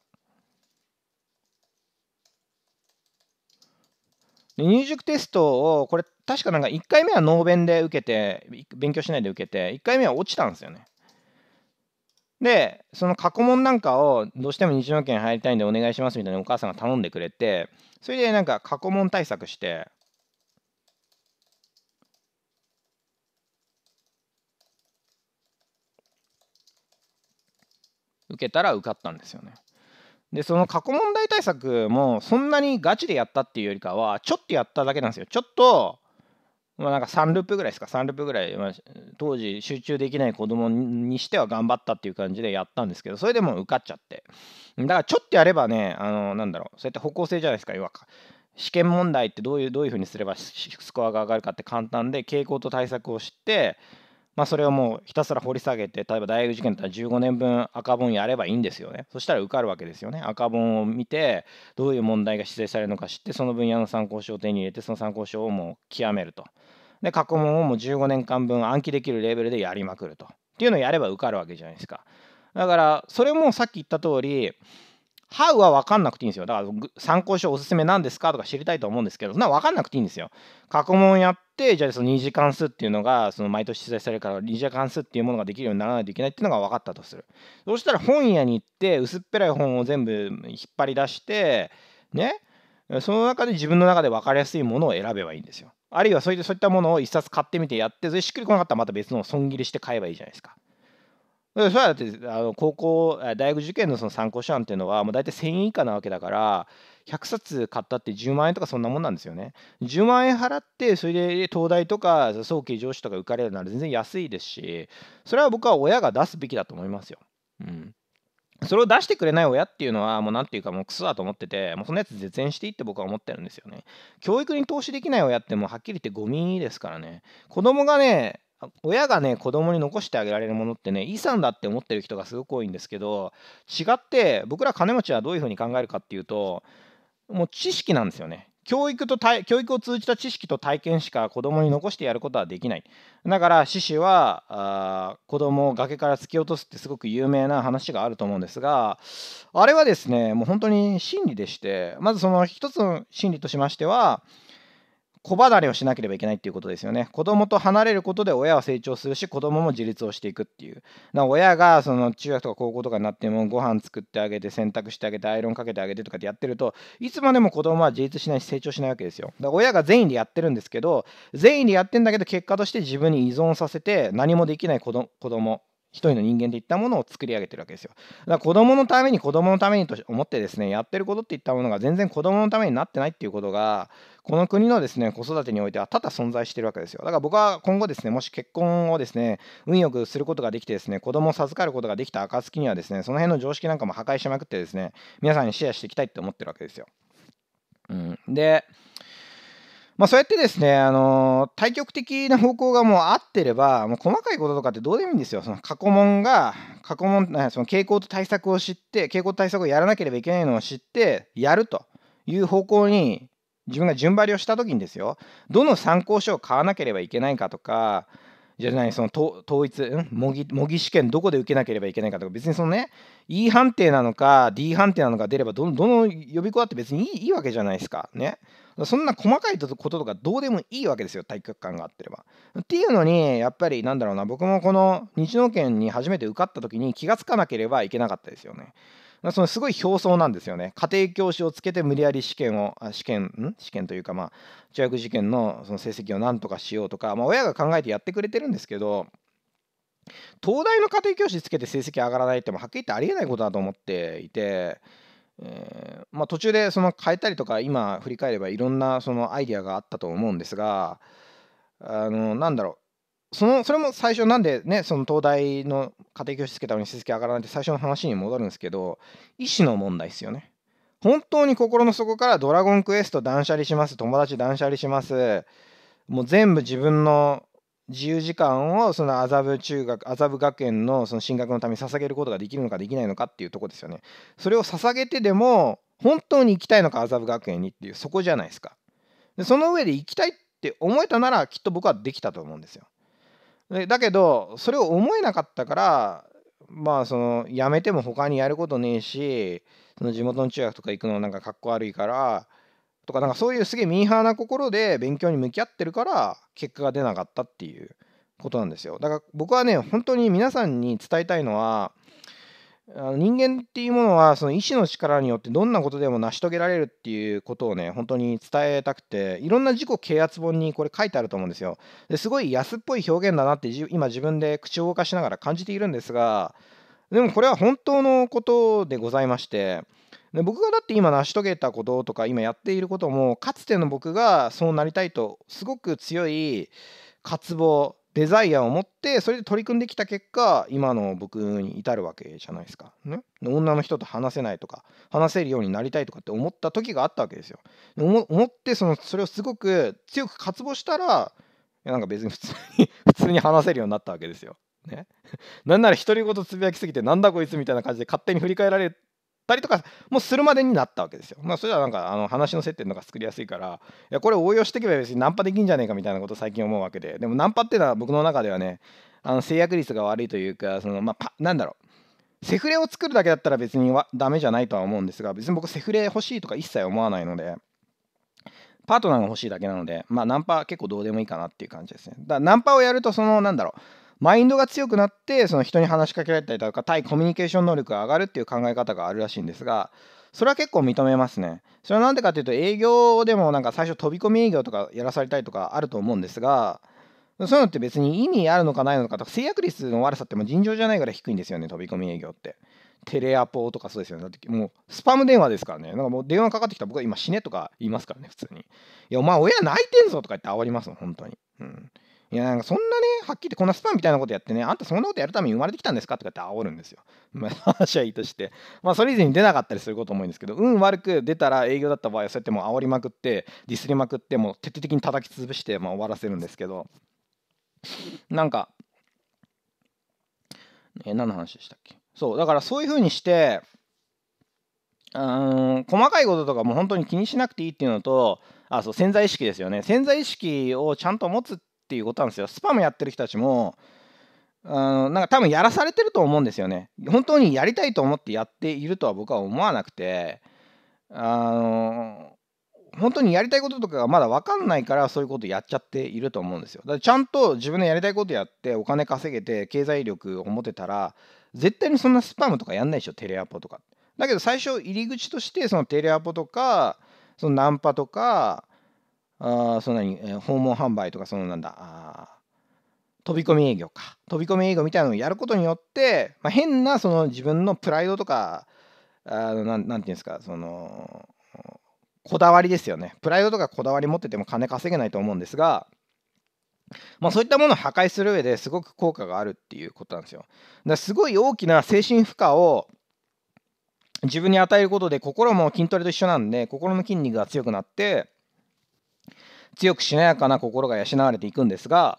で入塾テストをこれ確かなんか1回目はベ弁で受けて勉強しないで受けて1回目は落ちたんですよねでその過去問なんかをどうしても日常研入りたいんでお願いしますみたいなお母さんが頼んでくれてそれでなんか過去問対策して受けたら受かったんですよねでその過去問題対策もそんなにガチでやったっていうよりかはちょっとやっただけなんですよちょっとまあなんか3ループぐらいですか3ループぐらい、まあ、当時集中できない子供にしては頑張ったっていう感じでやったんですけどそれでも受かっちゃってだからちょっとやればねあのなんだろうそうやって方向性じゃないですか和感。試験問題ってどういうどういうふうにすればスコアが上がるかって簡単で傾向と対策を知ってまあ、それをもうひたすら掘り下げて例えば大学受験だったら15年分赤本やればいいんですよねそしたら受かるわけですよね赤本を見てどういう問題が指定されるのか知ってその分野の参考書を手に入れてその参考書をもう極めるとで過去問をもう15年間分暗記できるレベルでやりまくるとっていうのをやれば受かるわけじゃないですかだからそれもさっき言った通りハウは分かんなくていいんですよ。だから参考書おすすめなんですかとか知りたいと思うんですけど、そんな分かんなくていいんですよ。過去問やって、じゃあその2次関数っていうのが、その毎年取材されるから2次関数っていうものができるようにならないといけないっていうのが分かったとする。そしたら本屋に行って、薄っぺらい本を全部引っ張り出して、ね、その中で自分の中で分かりやすいものを選べばいいんですよ。あるいはそういったものを1冊買ってみてやって、それしっくりこなかったらまた別のを損切りして買えばいいじゃないですか。そうだってあの高校大学受験のその参考書案っていうのはもう大体1000円以下なわけだから100冊買ったって10万円とかそんなもんなんですよね。10万円払ってそれで東大とか早期上司とか受かれるなら全然安いですしそれは僕は親が出すべきだと思いますよ。うんそれを出してくれない親っていうのは、もうなんていうか、もうクソだと思ってて、もうそのやつ絶縁していいって僕は思ってるんですよね。教育に投資できない親って、もうはっきり言ってゴミですからね。子供がね、親がね子供に残してあげられるものってね遺産だって思ってる人がすごく多いんですけど違って僕ら金持ちはどういうふうに考えるかっていうともう知識なんですよね教育と教育を通じた知識と体験しか子供に残してやることはできないだから獅子はあ子供を崖から突き落とすってすごく有名な話があると思うんですがあれはですねもう本当に真理でしてまずその一つの真理としましては子離れをしなければいけないっていうことですよね。子供と離れることで親は成長するし、子供も自立をしていくっていう。な親がその中学とか高校とかになってもご飯作ってあげて、洗濯してあげて、アイロンかけてあげてとかってやってると、いつまでも子供は自立しないし成長しないわけですよ。だから親が善意でやってるんですけど、善意でやってんだけど、結果として自分に依存させて何もできない子供一人の人間といったものを作り上げてるわけですよ。だから子供のために子供のためにと思ってですね、やってることっていったものが全然子供のためになってないっていうことが、この国のですね、子育てにおいては多々存在してるわけですよ。だから僕は今後ですね、もし結婚をですね、運よくすることができてですね、子供を授かることができた暁にはですね、その辺の常識なんかも破壊しまくってですね、皆さんにシェアしていきたいって思ってるわけですよ。うん、で、まあ、そうやってですね、あの対極的な方向がもう合ってれば、もう細かいこととかってどうでもいいんですよ。その過去問が、過去問、その傾向と対策を知って、傾向と対策をやらなければいけないのを知って、やるという方向に自分が順張りをした時にですよ、どの参考書を買わなければいけないかとか、じゃないその統一、ん、模擬模擬試験どこで受けなければいけないかとか別にそのね E 判定なのか D 判定なのか出ればどどの予備校だって別にいいいいわけじゃないですかねそんな細かいこととかどうでもいいわけですよ体育館があってればっていうのにやっぱりなんだろうな僕もこの日農研に初めて受かった時に気が付かなければいけなかったですよねそのすごい表層なんですよね。家庭教師をつけて無理やり試験を、試験、ん試験というか、まあ、中学受験のその成績をなんとかしようとか、まあ、親が考えてやってくれてるんですけど、東大の家庭教師つけて成績上がらないってもはっきり言ってありえないことだと思っていて、えー、まあ、途中でその変えたりとか今振り返ればいろんなそのアイデアがあったと思うんですがあのなんだろうそのそれも最初なんでねその東大の家庭教師つけたのに成績上がらないって最初の話に戻るんですけど意思の問題ですよね本当に心の底からドラゴンクエスト断捨離します友達断捨離しますもう全部自分の自由時間をその麻布中学麻布学園のその進学のために捧げることができるのかできないのかっていうとこですよねそれを捧げてでも本当に行きたいのか麻布学園にっていうそこじゃないですかでその上で行きたいって思えたならきっと僕はできたと思うんですよだけどそれを思えなかったからまあその辞めても他にやることねえしその地元の中学とか行くのなんかかっこ悪いからとかなんかそういうすげえミーハーな心で勉強に向き合ってるから結果が出なかったっていうことなんですよだから僕はね本当に皆さんに伝えたいのはあの人間っていうものはその意志の力によってどんなことでも成し遂げられるっていうことをね本当に伝えたくていろんな自己啓発本にこれ書いてあると思うんですよですごい安っぽい表現だなって今自分で口を動かしながら感じているんですがでもこれは本当のことでございましてで僕がだって今成し遂げたこととか今やっていることもかつての僕がそうなりたいとすごく強い渇望デザイアを持ってそれで取り組んできた結果今の僕に至るわけじゃないですか、ね、女の人と話せないとか話せるようになりたいとかって思った時があったわけですよ思ってそのそれをすごく強く渇望したらなんか別に普通に 普通に話せるようになったわけですよね、なんなら独り言つぶやきすぎてなんだこいつみたいな感じで勝手に振り返られったりとかもするまでになったわけですよ。まあ、それはなんかあの話の接点とか作りやすいからいやこれ応用していけば別にナンパできんじゃねえかみたいなこと最近思うわけででもナンパっていうのは僕の中ではねあの制約率が悪いというかその、まあ、なんだろうセフレを作るだけだったら別にはダメじゃないとは思うんですが別に僕セフレ欲しいとか一切思わないので。パートナーが欲しいだけなので、まあ、ナンパ結構どうでもいいかなっていう感じですね。だナンパをやると、その、なんだろう、マインドが強くなってその人に話しかけられたりとか対コミュニケーション能力が上がるっていう考え方があるらしいんですがそれは結構認めますねそれは何でかっていうと営業でもなんか最初飛び込み営業とかやらされたりとかあると思うんですがそういうのって別に意味あるのかないのかとか制約率の悪さっても尋常じゃないから低いんですよね飛び込み営業ってテレアポとかそうですよねだってもうスパム電話ですからねなんかもう電話かかってきた僕は今死ねとか言いますからね普通にいやお前親泣いてんぞとか言ってあわりますもん本当にうんいや、なんかそんなね、はっきりこんなスパンみたいなことやってね、あんたそんなことやるために生まれてきたんですかとかって煽るんですよ。まあ、話はいいとして。まあ、それ以前に出なかったりすることも多いんですけど、運悪く出たら営業だった場合は、そうやってもう煽りまくって、ディスりまくって、もう徹底的に叩き潰して、まあ、終わらせるんですけど、なんか、え、何の話でしたっけそう、だからそういうふうにして、うん細かいこととかも本当に気にしなくていいっていうのとあそう潜在意識ですよね潜在意識をちゃんと持つっっていうことなんですよ。スパムやってる人たちも、あのなんか多分やらされてると思うんですよね。本当にやりたいと思ってやっているとは僕は思わなくて、あの本当にやりたいこととかがまだ分かんないからそういうことやっちゃっていると思うんですよ。だからちゃんと自分のやりたいことやってお金稼げて経済力を持てたら絶対にそんなスパムとかやんないでしょテレアポとか。だけど最初入り口としてそのテレアポとかそのナンパとかあそんなに、えー、訪問販売とかそのなんだあ飛び込み営業か飛び込み営業みたいなのをやることによって、まあ、変なその自分のプライドとかあのなんなんていうんですかそのこだわりですよねプライドとかこだわり持ってても金稼げないと思うんですが、まあ、そういったものを破壊する上ですごく効果があるっていうことなんですよだからすごい大きな精神負荷を自分に与えることで心も筋トレと一緒なんで心の筋肉が強くなって強くしなやかな心が養われていくんですが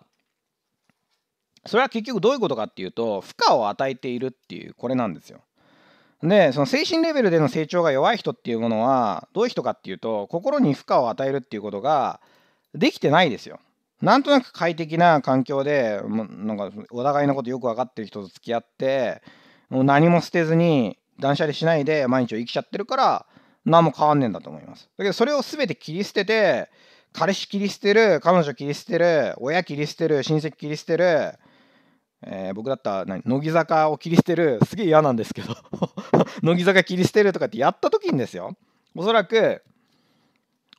それは結局どういうことかっていうと負荷を与えているっていうこれなんですよ。でその精神レベルでの成長が弱い人っていうものはどういう人かっていうと心に負荷を与えるっていうことができてないですよ。なんとなく快適な環境でなんかお互いのことよく分かってる人と付き合ってもう何も捨てずに断捨離しないで毎日を生きちゃってるから何も変わんねえんだと思います。だけどそれを全て切り捨てて彼氏切り捨てる彼女切り捨てる親切り捨てる親戚切り捨てるえー、僕だったら乃木坂を切り捨てるすげえ嫌なんですけど 乃木坂切り捨てるとかってやった時にですよおそらく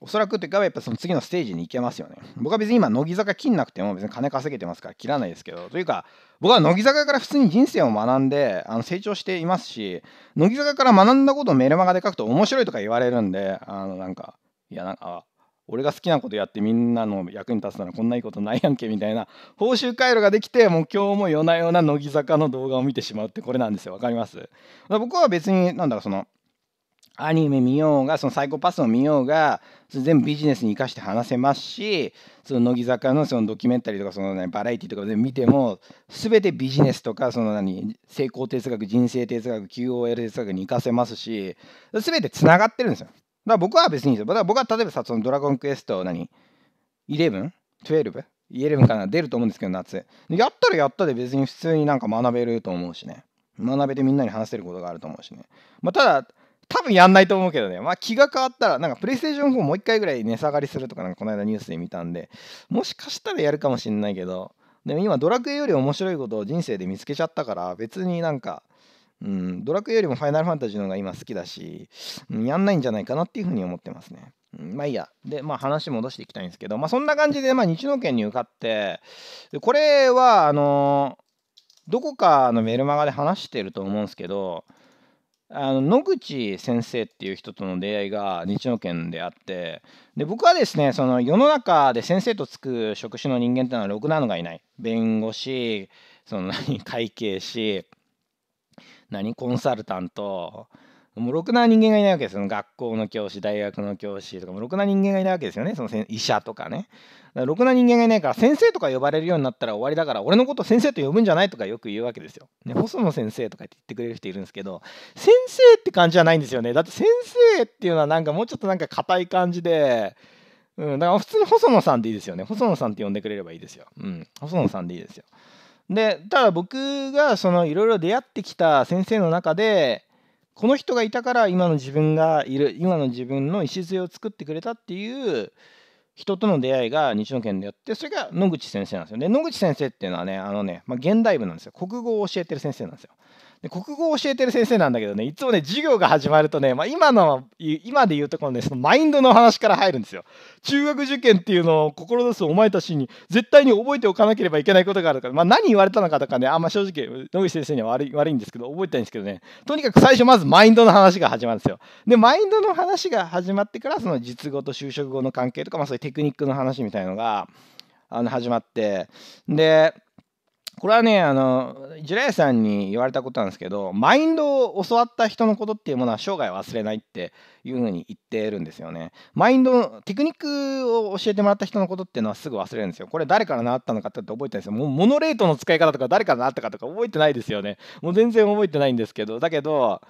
おそらくというかやっぱその次のステージに行けますよね僕は別に今乃木坂切んなくても別に金稼げてますから切らないですけどというか僕は乃木坂から普通に人生を学んであの成長していますし乃木坂から学んだことをメルマガで書くと面白いとか言われるんであのなんかいやなんか俺が好きなことやってみんなの役に立つならこんないいことないやんけみたいな報酬回路ができてもう今日も夜な夜な乃木坂の動画を見てしまうってこれなんですよ分かりますだ僕は別になんだろうそのアニメ見ようがそのサイコパスを見ようが全部ビジネスに生かして話せますしその乃木坂のそのドキュメンタリーとかその、ね、バラエティとかで見ても全てビジネスとかその何成功哲学人生哲学 QOL 哲学に生かせますし全てつながってるんですよ。だ僕は別にいいですよ。だから僕は例えばさ、そのドラゴンクエスト何 ?11?12? 11かな出ると思うんですけど、夏。やったらやったで別に普通になんか学べると思うしね。学べてみんなに話せることがあると思うしね。まあ、ただ、多分やんないと思うけどね。まあ気が変わったら、なんかプレイステーション4もう一回ぐらい値下がりするとか、なんかこの間ニュースで見たんで、もしかしたらやるかもしんないけど、でも今ドラクエより面白いことを人生で見つけちゃったから、別になんかうん、ドラクエよりもファイナルファンタジーの方が今好きだし、やんないんじゃないかなっていうふうに思ってますね。うん、まあいいや。で、まあ話戻していきたいんですけど、まあそんな感じで、まあ日農研に受かって、これは、あのどこかのメルマガで話してると思うんですけど、あの野口先生っていう人との出会いが日農研であってで僕はですねその世の中で先生とつく職種の人間っていうのはろくなのがいない弁護士その何会計士何コンサルタントもうろくな人間がいないわけですよ。学校の教師、大学の教師とかもろくな人間がいないわけですよね。その医者とかね。だからろくな人間がいないから先生とか呼ばれるようになったら終わりだから俺のこと先生と呼ぶんじゃないとかよく言うわけですよ。ね、細野先生とかって言ってくれる人いるんですけど先生って感じじゃないんですよね。だって先生っていうのはなんかもうちょっとなんか硬い感じで。うん、だから普通に細野さんでいいですよね。細野さんって呼んでくれればいいですよ。うん、細野さんでいいですよ。でただ僕がそのいろいろ出会ってきた先生の中でこの人がいたから今の自分がいる今の自分の礎を作ってくれたっていう人との出会いが日野県であってそれが野口先生なんですよね野口先生っていうのはねあのね、まあ、現代文なんですよ国語を教えてる先生なんですよで国語を教えてる先生なんだけどねいつもね授業が始まるとね、まあ、今の今で言うところねそのマインドの話から入るんですよ中学受験っていうのを志すお前たちに絶対に覚えておかなければいけないことがあるから、まあ、何言われたのかとかねあんま正直野口先生には悪い悪いんですけど覚えてないんですけどねとにかく最初まずマインドの話が始まるんですよでマインドの話が始まってからその実語と就職語の関係とか、まあ、そういうテクニックの話みたいのがあの始まってでこれはねあのジュレイさんに言われたことなんですけどマインドを教わった人のことっていうものは生涯忘れないっていうふうに言ってるんですよねマインドテクニックを教えてもらった人のことっていうのはすぐ忘れるんですよこれ誰から習ったのかって覚えてないですよもうモノレートの使い方とか誰から習ったかとか覚えてないですよねもう全然覚えてないんですけどだけど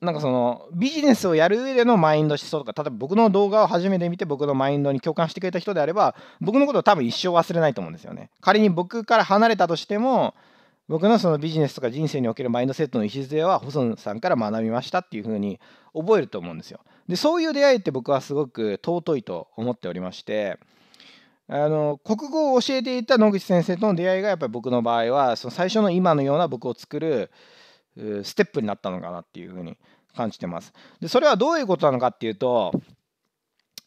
なんかそのビジネスをやる上でのマインド思想とか例えば僕の動画を初めて見て僕のマインドに共感してくれた人であれば僕のことを多分一生忘れないと思うんですよね仮に僕から離れたとしても僕のそのビジネスとか人生におけるマインドセットの礎は細野さんから学びましたっていうふうに覚えると思うんですよでそういう出会いって僕はすごく尊いと思っておりましてあの国語を教えていた野口先生との出会いがやっぱり僕の場合はその最初の今のような僕を作るステップになったのかなっていうふうに感じてます。でそれはどういうことなのかっていうと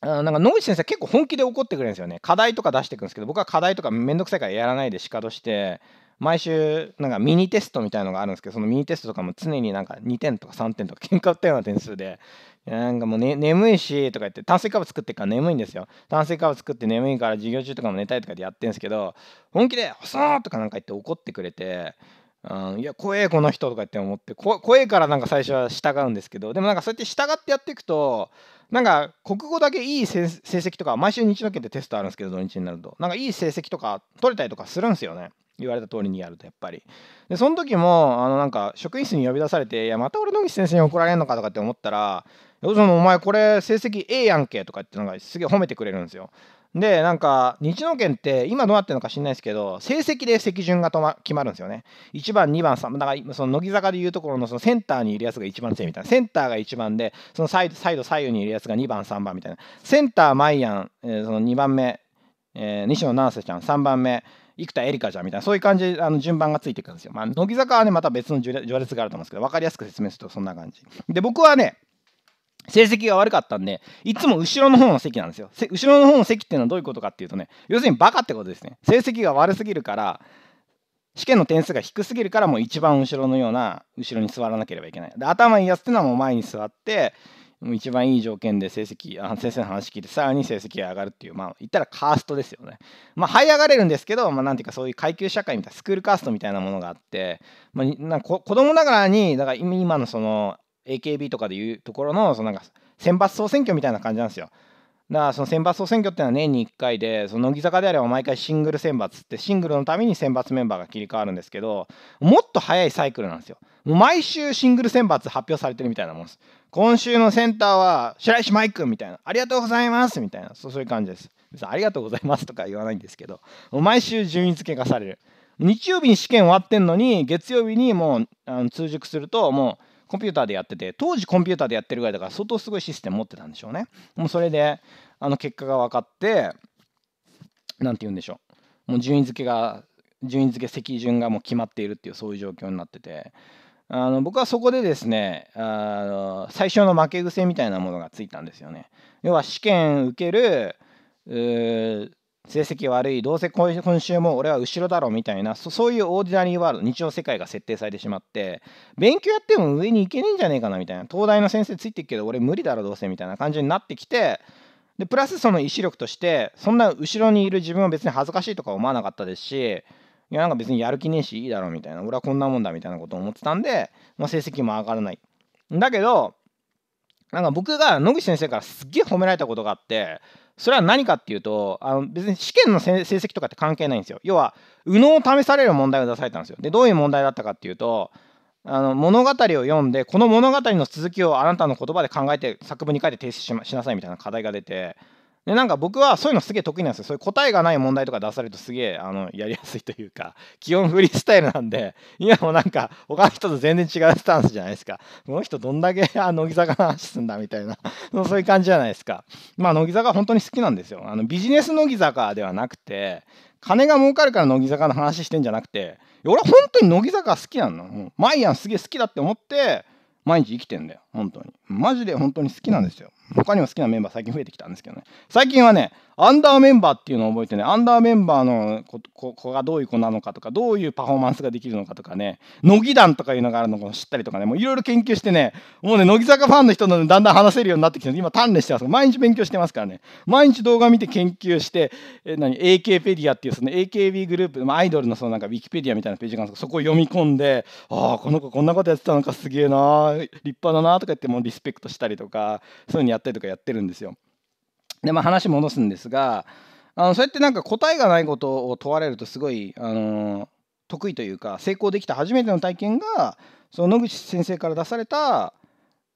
なんか野口先生結構本気で怒ってくれるんですよね。課題とか出してくるんですけど僕は課題とかめんどくさいからやらないでシカトして毎週なんかミニテストみたいのがあるんですけどそのミニテストとかも常になんか2点とか3点とか喧嘩打ったような点数でなんかもう、ね、眠いしとか言って炭水化物作ってから眠いんですよ炭水化物作って眠いから授業中とかも寝たいとかでやってるんですけど本気で「細ー」とかなんか言って怒ってくれていや怖えこの人とかって思ってこ怖えからなんか最初は従うんですけどでもなんかそうやって従ってやっていくとなんか国語だけいい成績とか毎週日の県でテストあるんですけど土日になるとなんかいい成績とか取れたりとかするんですよね言われた通りにやるとやっぱりでその時もあのなんか職員室に呼び出されて「いやまた俺野口先生に怒られんのか」とかって思ったら「要するにお前これ成績ええやんけ」とかってなんかすげえ褒めてくれるんですよで、なんか、日野県って、今どうなってるのか知んないですけど、成績で席順が止ま、決まるんですよね。1番、2番、3番、だから、その乃木坂でいうところのそのセンターにいるやつが1番強いみたいな、センターが1番で、そのサイド、サイド左右にいるやつが2番、3番みたいな、センター、マイアン、えー、その2番目、えー、西野七瀬ちゃん、3番目、生田絵梨花ちゃんみたいなそういう感じあの順番がついてくるんですよ。まあ、乃木坂はねまた別の序列があると思うんですけど分かりやすく説明するとそんな感じ。で僕はね成績が悪かったんで、いつも後ろの方の席なんですよ。後ろの方の席っていうのはどういうことかっていうとね、要するにバカってことですね。成績が悪すぎるから、試験の点数が低すぎるからもう一番後ろのような後ろに座らなければいけない。で頭いいやつっていうのはもう前に座ってもう一番いい条件で成績あ先生の話聞いてさらに成績が上がるっていうまあ言ったらカーストですよね。まあ這い上がれるんですけど、まあ、なんていうかそういう階級社会みたいなスクールカーストみたいなものがあって、まあ、な子供ながらにだから今のその AKB とかでいうところのそのなんか選抜総選挙みたいな感じなんですよ。だからその選抜総選挙っていうのは年に1回でその乃木坂であれば毎回シングル選抜ってシングルのために選抜メンバーが切り替わるんですけどもっと早いサイクルなんですよ。もう毎週シングル選抜発表されてるみたいなもんです。今週のセンターは白石麻衣君みたいなありがとうございますみたいなそういう感じです。ありがとうございますとか言わないんですけど毎週順位付けがされる。日曜日に試験終わってんのに月曜日にもうあの通熟するともうコンピューターでやってて、当時コンピューターでやってるぐらいだから相当すごいシステム持ってたんでしょうね。もうそれで、あの結果が分かって、何て言うんでしょう。もう順位付けが、順位付け、席順がもう決まっているっていう、そういう状況になってて、あの僕はそこでですねあの最初の負け癖みたいなものがついたんですよね。要は試験受ける成績悪いどうせ今週も俺は後ろだろみたいなそういうオーディナリーワールド日常世界が設定されてしまって勉強やっても上に行けねえんじゃねえかなみたいな東大の先生ついてっけど俺無理だろどうせみたいな感じになってきてでプラスその意志力としてそんな後ろにいる自分は別に恥ずかしいとか思わなかったですしいやなんか別にやる気ねえしいいだろうみたいな俺はこんなもんだみたいなことを思ってたんで、まあ、成績も上がらないだけどなんか僕が野口先生からすっげえ褒められたことがあってそれは何かっていうと、あの別に試験の成績とかって関係ないんですよ。要は、右脳を試される問題を出されたんですよ。で、どういう問題だったかっていうと、あの物語を読んで、この物語の続きをあなたの言葉で考えて、作文に書いて提出しなさいみたいな課題が出て、でなんか僕はそういうのすげえ得意なんですよ。そういう答えがない問題とか出されるとすげえあのやりやすいというか、基本フリースタイルなんで、今もなんか他の人と全然違うスタンスじゃないですか。この人どんだけあ乃木坂の話すんだみたいな そういう感じじゃないですか。まあ乃木坂本当に好きなんですよ。あのビジネス乃木坂ではなくて、金が儲かるから乃木坂の話してんじゃなくて、俺本当に乃木坂好きなの。マイ毎夜すげえ好きだって思って、毎日生きてんだよ。本当にマジで本当に好きなんですよ他にも好きなメンバー最近増えてきたんですけどね最近はねアンダーメンバーっていうのを覚えてねアンダーメンバーの子がどういう子なのかとかどういうパフォーマンスができるのかとかね乃木団とかいうのがあるのを知ったりとかねもういろいろ研究してねもうね乃木坂ファンの人なのだんだん話せるようになってきて今鍛錬してます毎日勉強してますからね毎日動画見て研究してえ何 AK ペディアっていうその AKB グループ、まあ、アイドルのそのなんかウィキペディアみたいなページがあるんですけどそこを読み込んでああこの子こんなことやってたのかすげえな立派だなとか言ってもリスペクトしたりとかそういうのやったりとかやってるんですよ。でまあ話戻すんですがあのそうやってなんか答えがないことを問われるとすごい、あの得意というか成功できた初めての体験がその野口先生から出された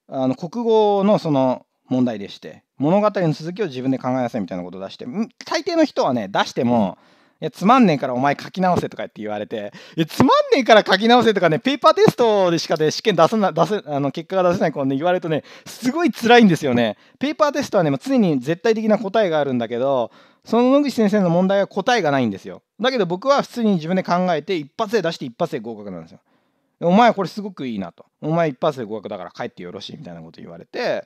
あの国語のその問題でして物語の続きを自分で考えなさいみたいなことを出して大抵の人はね出しても、うんいやつまんねえからお前書き直せとかって言われてつまんねえから書き直せとかねペーパーテストでしかで、試験出せな出せあの結果が出せない子ね言われるとねすごい辛いんですよねペーパーテストはね、まあ、常に絶対的な答えがあるんだけどその野口先生の問題は答えがないんですよだけど僕は普通に自分で考えて一発で出して一発で合格なんですよお前これすごくいいなとお前一発で合格だから帰ってよろしいみたいなこと言われて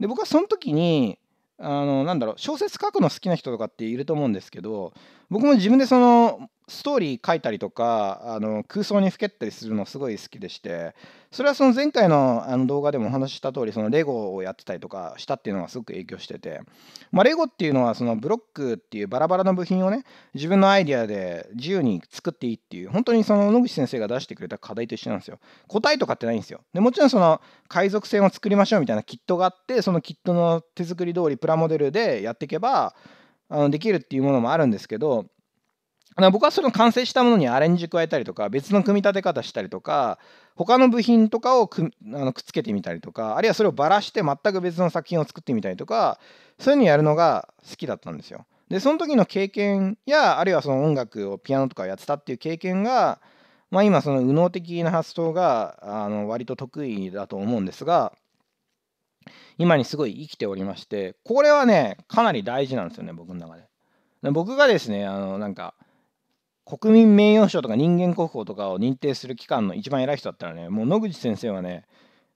で僕はその時にあのなんだろう小説書くの好きな人とかっていると思うんですけど僕も自分でそのストーリー書いたりとかあの空想にふけったりするのすごい好きでしてそれはその前回のあの動画でもお話しした通りそのレゴをやってたりとかしたっていうのがすごく影響してて、まあ、レゴっていうのはそのブロックっていうバラバラの部品をね自分のアイデアで自由に作っていいっていう本当にその野口先生が出してくれた課題と一緒なんですよ答えとかってないんですよでもちろんその海賊船を作りましょうみたいなキットがあってそのキットの手作り通りプラモデルでやっていけばあのできるっていうものもあるんですけど僕はその完成したものにアレンジ加えたりとか別の組み立て方したりとか他の部品とかをくあのくっつけてみたりとかあるいはそれをばらして全く別の作品を作ってみたりとかそういうのやるのが好きだったんですよ。でその時の経験やあるいはその音楽をピアノとかやってたっていう経験が、まあ、今その右脳的な発想があの割と得意だと思うんですが今にすごい生きておりましてこれはねかなり大事なんですよね僕の中で僕がですねあのなんか国民名誉賞とか人間国宝とかを認定する機関の一番偉い人だったらねもう野口先生はね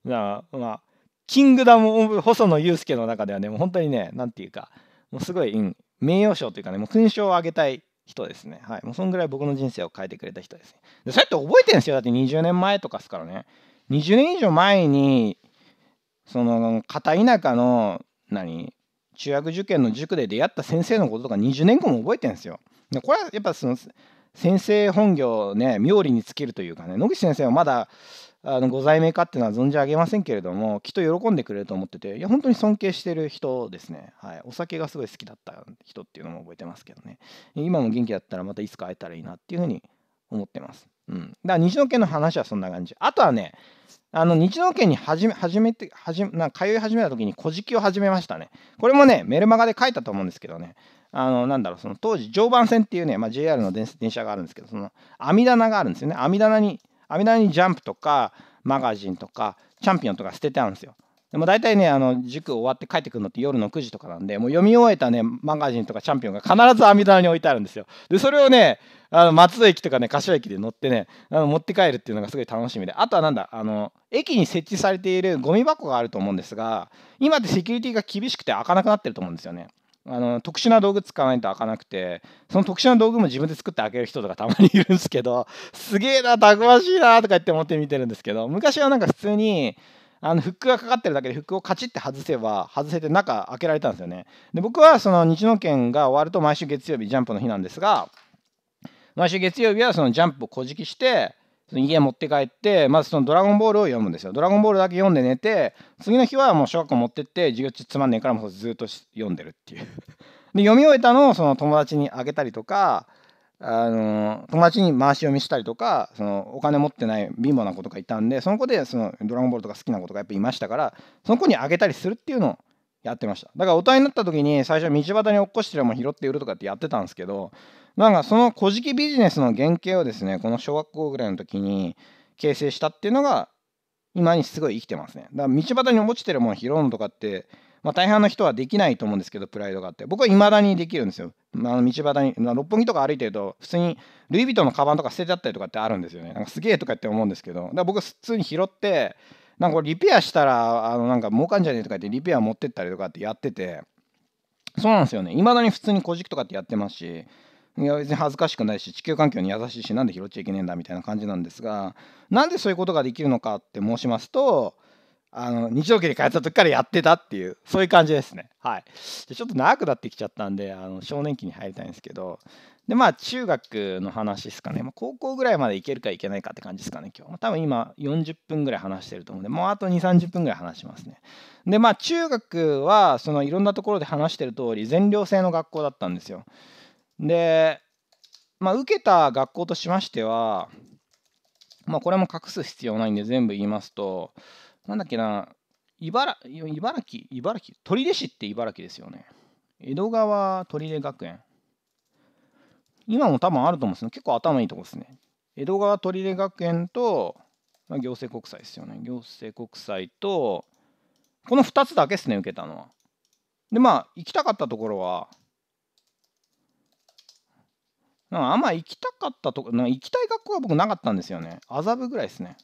まあキングダム・オブ・細野祐介の中ではねもう本当にね何て言うかもうすごい、うん、名誉賞というかねもう勲章をあげたい人ですねはいもうそんぐらい僕の人生を変えてくれた人ですねでそうやって覚えてるんですよだって20年前とかですからね20年以上前にその片田舎の何中学受験の塾で出会った先生のこととか20年後も覚えてるんですよ。でこれはやっぱその先生本業ね妙利に尽きるというかね野口先生はまだあのご在名かっていうのは存じ上げませんけれどもきっと喜んでくれると思ってていや本当に尊敬してる人ですね、はい、お酒がすごい好きだった人っていうのも覚えてますけどね今も元気だったらまたいつか会えたらいいなっていうふうに思ってます。うん、だから日野家の話はそんな感じあとはねあの日野家に始め始めて始めなんか通い始めた時に「古事記」を始めましたねこれもねメルマガで書いたと思うんですけどねあのなんだろうその当時常磐線っていうね、まあ、JR の電車があるんですけどその網棚があるんですよね網棚に網棚にジャンプとかマガジンとかチャンピオンとか捨ててあるんですよでも大体ね、あの塾終わって帰ってくるのって夜の9時とかなんで、もう読み終えたね、マガジンとかチャンピオンが必ず網棚に置いてあるんですよ。で、それをね、あの松戸駅とかね、柏駅で乗ってね、あの持って帰るっていうのがすごい楽しみで、あとはなんだ、あの、駅に設置されているゴミ箱があると思うんですが、今ってセキュリティが厳しくて開かなくなってると思うんですよね。あの特殊な道具使わないと開かなくてその特殊な道具も自分で作って開ける人とかたまにいるんですけどすげえなたくましいなとか言って思って見てるんですけど昔はなんか普通にあのフックがかかってるだけでフックをカチッて外せば外せて中開けられたんですよねで僕はその日野県が終わると毎週月曜日ジャンプの日なんですが毎週月曜日はそのジャンプをこじきしてその家持って帰ってまずその「ドラゴンボール」を読むんですよ。ドラゴンボールだけ読んで寝て次の日はもう小学校持ってって授業中つまんねえからもうずっと読んでるっていう。で読み終えたのをその友達にあげたりとかあの友達に回し読みしたりとかそのお金持ってない貧乏な子とかいたんでその子でそのドラゴンボールとか好きな子とかやっぱいましたからその子にあげたりするっていうのをやってましただから大人になった時に最初道端に落っこしてるもん拾って売るとかってやってたんですけどなんかその古事記ビジネスの原型をですねこの小学校ぐらいの時に形成したっていうのが今にすごい生きてますねだから道端に落ちてるもん拾うのとかってまあ、大半の人はできないと思うんですけど、プライドがあって。僕は未だにできるんですよ。あの道端に、まあ、六本木とか歩いてると、普通にルイ・ヴィトンのカバンとか捨ててあったりとかってあるんですよね。なんかすげえとかって思うんですけど、だから僕普通に拾って、なんかこれリペアしたら、あのなんか儲かんじゃねえとか言って、リペア持ってったりとかってやってて、そうなんですよね。未だに普通に小じとかってやってますし、いや別に恥ずかしくないし地球環境に優しいしなんで拾っちゃいけねえんだみたいな感じなんですがなんでそういうことができるのかって申しますとあの日曜日に変えた時からやってたっていうそういう感じですねはいでちょっと長くなってきちゃったんであの少年期に入りたいんですけどでまあ中学の話ですかね、まあ、高校ぐらいまで行けるか行けないかって感じですかね今日、まあ、多分今40分ぐらい話してると思うんでもうあと2 3 0分ぐらい話しますねでまあ中学はそのいろんなところで話してる通り全寮制の学校だったんですよでまあ受けた学校としましてはまあこれも隠す必要ないんで全部言いますとなんだっけな、茨茨城、茨城、取手市って茨城ですよね。江戸川取手学園。今も多分あると思うんですど、結構頭いいとこですね。江戸川取手学園と、まあ、行政国際ですよね。行政国際と、この2つだけですね、受けたのは。で、まあ、行きたかったところは、なんかあんま行きたかったとこ、なんか行きたい学校は僕なかったんですよね。麻布ぐらいですね。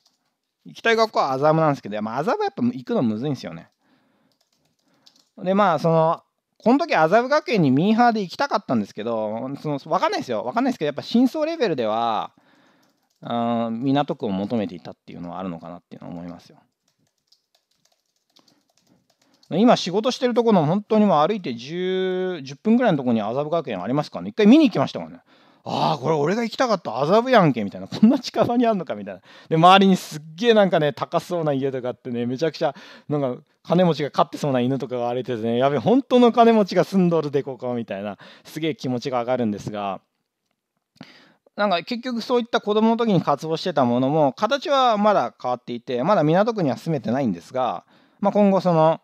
行きたい学校は麻布なんですけど、まあ、麻布やっぱ行くのむずいんですよね。で、まあ、その、この時麻布学園にミーハーで行きたかったんですけど、その分かんないですよ。分かんないですけど、やっぱ真相レベルでは、港区を求めていたっていうのはあるのかなっていうのは思いますよ。今仕事してるところの本当にも歩いて 10, 10分ぐらいのところに麻布学園ありますからね。一回見に行きましたもんね。ああこれ俺が行きたかった麻布やんけみたいなこんな近場にあんのかみたいなで周りにすっげえなんかね高そうな家とかあってねめちゃくちゃなんか金持ちが飼ってそうな犬とかが歩いててねやべえ本当の金持ちが住んどるでここみたいなすげえ気持ちが上がるんですが。なんか結局そういった子供の時に活動してたものも形はまだ変わっていてまだ港区には住めてないんですが、まあ、今後その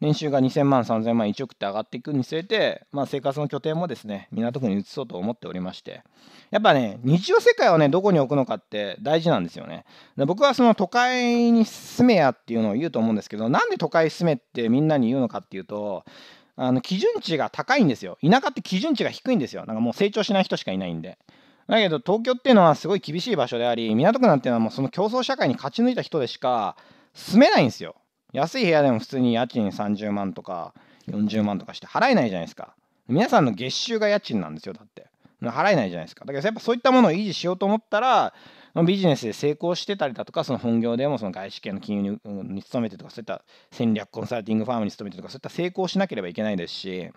年収が2000万、3000万、1億って上がっていくにつれて、まあ、生活の拠点もですね、港区に移そうと思っておりまして、やっぱね、日常世界をね、どこに置くのかって大事なんですよね。で僕はその都会に住めやっていうのを言うと思うんですけど、なんで都会住めってみんなに言うのかっていうと、あの基準値が高いんですよ。田舎って基準値が低いんですよ。なんかもう成長しない人しかいないんで。だけど東京っていうのはすごい厳しい場所であり、港区なんていうのはもうその競争社会に勝ち抜いた人でしか住めないんですよ。安い部屋でも普通に家賃30万とか40万とかして払えないじゃないですか皆さんの月収が家賃なんですよだって払えないじゃないですかだけどやっぱそういったものを維持しようと思ったらビジネスで成功してたりだとかその本業でもその外資系の金融に勤めてとかそういった戦略コンサルティングファームに勤めてとかそういった成功しなければいけないですし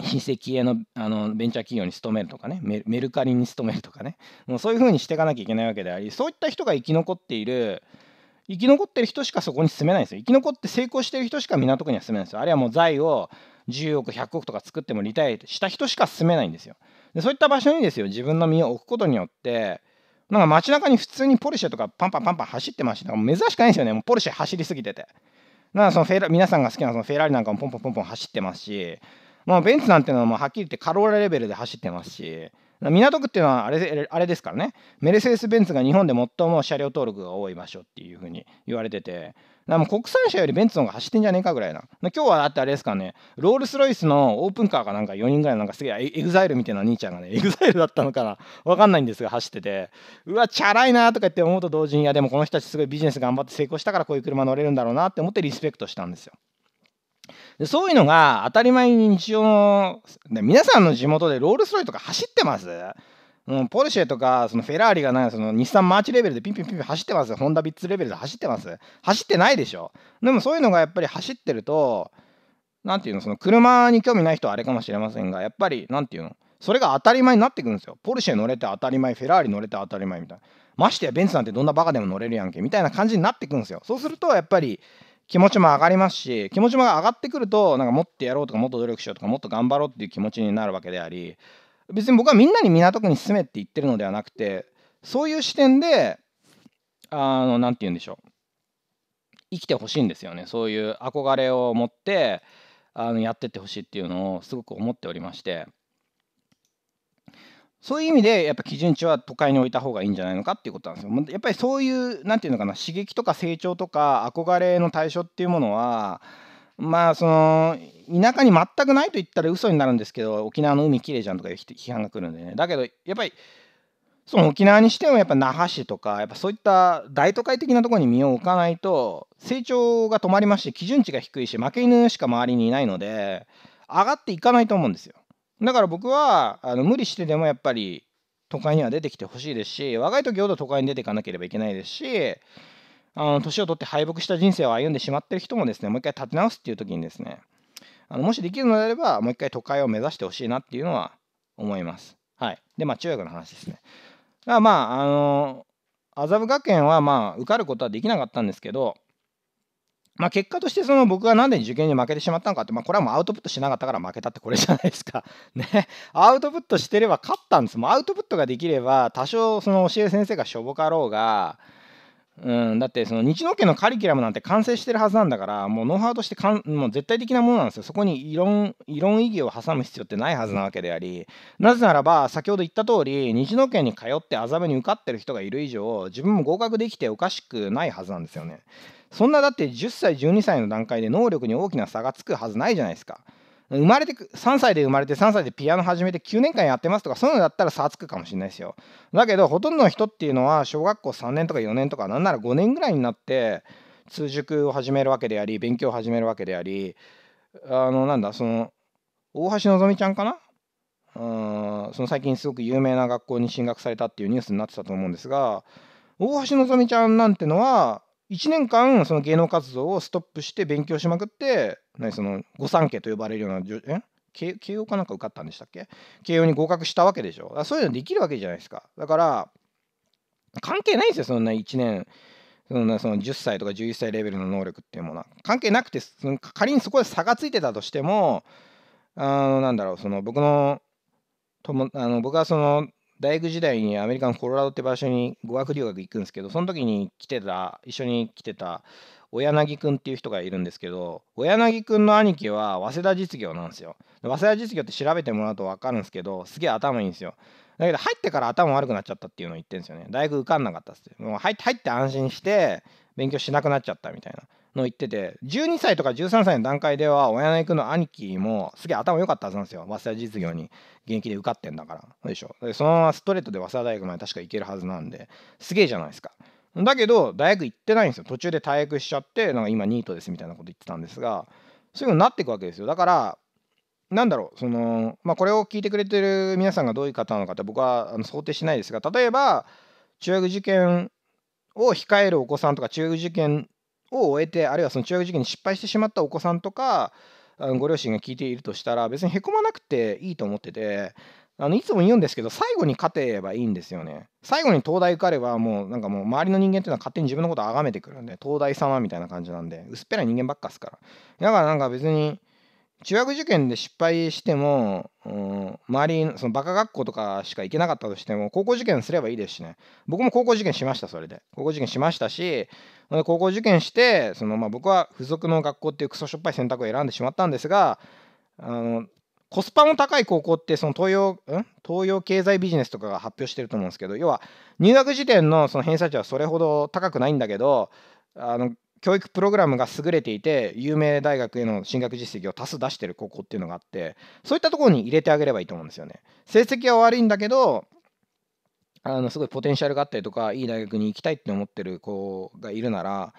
非石油のあのベンチャー企業に勤めるとかねメルカリに勤めるとかねもうそういうふうにしていかなきゃいけないわけでありそういった人が生き残っている生き残ってる人しかそこに住めないんですよ。生き残って成功してる人しか港区には住めないんですよ。あるいはもう財を10億、100億とか作ってもリタイアした人しか住めないんですよ。でそういった場所にですよ、自分の身を置くことによって、なんか街中に普通にポルシェとかパンパンパンパン走ってました。珍しくないんですよね。もうポルシェ走りすぎてて。なんかそのフェラ皆さんが好きなそのフェラーリなんかもポンポンポンポン走ってますし、まあ、ベンツなんてのはもうはっきり言ってカローラレベルで走ってますし、港区っていうのはあれあれですからねメルセデス・ベンツが日本で最も車両登録が多い場所っていうふうに言われててもう国産車よりベンツの方が走ってんじゃねえかぐらいな今日はだってあれですからねロールス・ロイスのオープンカーかなんか4人ぐらいなんかすげえエグザイルみたいな兄ちゃんがねエグザイルだったのかな分かんないんですが走っててうわチャラいなとか言って思うと同時にいやでもこの人たちすごいビジネス頑張って成功したからこういう車乗れるんだろうなって思ってリスペクトしたんですよでそういうのが当たり前に日常の皆さんの地元でロールスロイとか走ってますうん、ポルシェとかそのフェラーリがないその日産マーチレベルでピンピンピンピン走ってますホンダビッツレベルで走ってます走ってないでしょでもそういうのがやっぱり走ってると何ていうのその車に興味ない人はあれかもしれませんがやっぱり何ていうのそれが当たり前になってくるんですよポルシェ乗れて当たり前フェラーリ乗れて当たり前みたいなましてやベンツなんてどんなバカでも乗れるやんけみたいな感じになってくるんですよそうするとやっぱり気持ちも上がりますし気持ちも上がってくるとなんかもっとやろうとかもっと努力しようとかもっと頑張ろうっていう気持ちになるわけであり別に僕はみんなに港区に住めって言ってるのではなくてそういう視点であの何て言うんでしょう生きてほしいんですよねそういう憧れを持ってあのやってってほしいっていうのをすごく思っておりましてそういう意味でやっぱ基準値は都会に置いた方がいいんじゃないのかっていうことなんですよ。やっぱりそういう何て言うのかな刺激とか成長とか憧れの対象っていうものはまあその田舎に全くないと言ったら嘘になるんですけど沖縄の海きれいじゃんとかいう批判が来るんでねだけどやっぱりその沖縄にしてもやっぱ那覇市とかやっぱそういった大都会的なところに身を置かないと成長が止まりますし基準値が低いし負け犬しか周りにいないので上がっていかないと思うんですよ。だから僕はあの無理してでもやっぱり都会には出てきてほしいですし若い時ほど都会に出ていかなければいけないですしあの年を取って敗北した人生を歩んでしまってる人もですねもう一回立て直すっていう時にですねあのもしできるのであればもう一回都会を目指してほしいなっていうのは思います。はい、でまあ中学の話ですね。だからまああの麻布学園はまあ受かることはできなかったんですけどまあ、結果としてその僕が何で受験に負けてしまったのかって、まあ、これはもうアウトプットしなかったから負けたってこれじゃないですか。ね。アウトプットしてれば勝ったんです。もうアウトプットができれば多少その教え先生がしょぼかろうが、うん、だってその日野県のカリキュラムなんて完成してるはずなんだからもうノウハウとしてかんもう絶対的なものなんですよそこに異論異論意義を挟む必要ってないはずなわけでありなぜならば先ほど言った通り日野県に通って麻布に受かってる人がいる以上自分も合格できておかしくないはずなんですよねそんなだって10歳12歳の段階で能力に大きな差がつくはずないじゃないですか生まれて3歳で生まれて3歳でピアノ始めて9年間やってますとかそういうのだったら差つくかもしれないですよだけどほとんどの人っていうのは小学校3年とか4年とかなんなら5年ぐらいになって通塾を始めるわけであり勉強を始めるわけでありあのなんだその大橋のぞみちゃんかなうんその最近すごく有名な学校に進学されたっていうニュースになってたと思うんですが大橋のぞみちゃんなんてのは1年間その芸能活動をストップして勉強しまくって何その御三家と呼ばれるようなえ慶慶応かなんか受かったんでしたっけ慶応に合格したわけでしょそういうのできるわけじゃないですかだから関係ないんですよそんな1年そんなその10歳とか11歳レベルの能力っていうものは関係なくてその仮にそこで差がついてたとしてもあのなんだろうその僕のともあの僕はその大学時代にアメリカのコロラドって場所に語学留学行くんですけど、その時に来てた、一緒に来てた、小柳君っていう人がいるんですけど、小柳君の兄貴は早稲田実業なんですよ。早稲田実業って調べてもらうと分かるんですけど、すげえ頭いいんですよ。だけど入ってから頭悪くなっちゃったっていうのを言ってるんですよね。大学受かんなかったっす。もう入って入って安心して勉強しなくなっちゃったみたいな。の言ってて12歳とか13歳の段階ではの柳君の兄貴もすげえ頭良かったはずなんですよ早稲田実業に現役で受かってんだからそでしょでそのままストレートで早稲田大学まで確か行けるはずなんですげえじゃないですかだけど大学行ってないんですよ途中で退学しちゃってなんか今ニートですみたいなこと言ってたんですがそういうのになっていくわけですよだからなんだろうその、まあ、これを聞いてくれてる皆さんがどういう方なのかって僕はあの想定しないですが例えば中学受験を控えるお子さんとか中学受験を終えてあるいはその中学受験に失敗してしまったお子さんとかご両親が聞いているとしたら別にへこまなくていいと思っててあのいつも言うんですけど最後に勝てばいいんですよね最後に東大受かればもうなんかもう周りの人間っていうのは勝手に自分のことを崇めてくるんで東大様みたいな感じなんで薄っぺらい人間ばっかっすからだからなんか別に中学受験で失敗しても、うん、周りのそのバカ学校とかしか行けなかったとしても高校受験すればいいですしね僕も高校受験しましたそれで高校受験しましたし高校受験してその、まあ、僕は付属の学校っていうクソしょっぱい選択を選んでしまったんですがあのコスパの高い高校ってその東洋ん東洋経済ビジネスとかが発表してると思うんですけど要は入学時点のその偏差値はそれほど高くないんだけどあの教育プログラムが優れていて有名大学への進学実績を多数出してる高校っていうのがあってそういったところに入れてあげればいいと思うんですよね成績は悪いんだけどあのすごいポテンシャルがあったりとかいい大学に行きたいって思ってる子がいるなら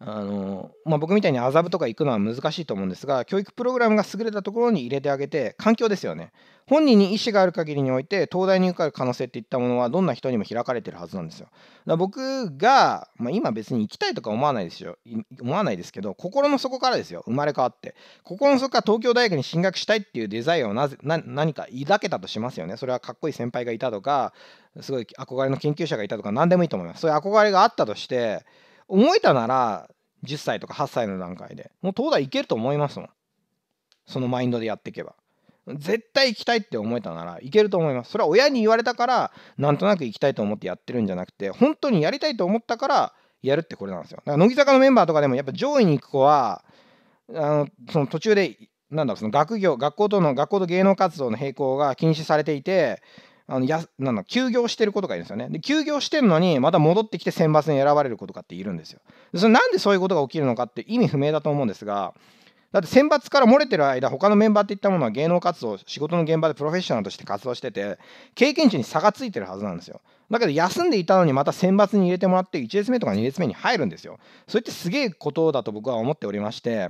あのまあ、僕みたいに麻布とか行くのは難しいと思うんですが教育プログラムが優れたところに入れてあげて環境ですよね本人に意思がある限りにおいて東大に受かる可能性っていったものはどんな人にも開かれてるはずなんですよだから僕が、まあ、今別に行きたいとか思わないですよ思わないですけど心の底からですよ生まれ変わって心の底から東京大学に進学したいっていうデザインをなぜな何か抱けたとしますよねそれはかっこいい先輩がいたとかすごい憧れの研究者がいたとか何でもいいと思いますそういう憧れがあったとして思えたなら10歳とか8歳の段階でもう東大行けると思いますもんそのマインドでやっていけば絶対行きたいって思えたならいけると思いますそれは親に言われたからなんとなく行きたいと思ってやってるんじゃなくて本当にやりたいと思ったからやるってこれなんですよだから乃木坂のメンバーとかでもやっぱ上位に行く子はあのその途中でなんだろうその学業学校との学校と芸能活動の並行が禁止されていてあのやなん休業してることがいるんですよねで休業してるのにまた戻ってきて選抜に選ばれることかっているんですよそれなんでそういうことが起きるのかって意味不明だと思うんですがだって選抜から漏れてる間他のメンバーっていったものは芸能活動仕事の現場でプロフェッショナルとして活動してて経験値に差がついてるはずなんですよだけど休んでいたのにまた選抜に入れてもらって1列目とか2列目に入るんですよそれってすげえことだと僕は思っておりまして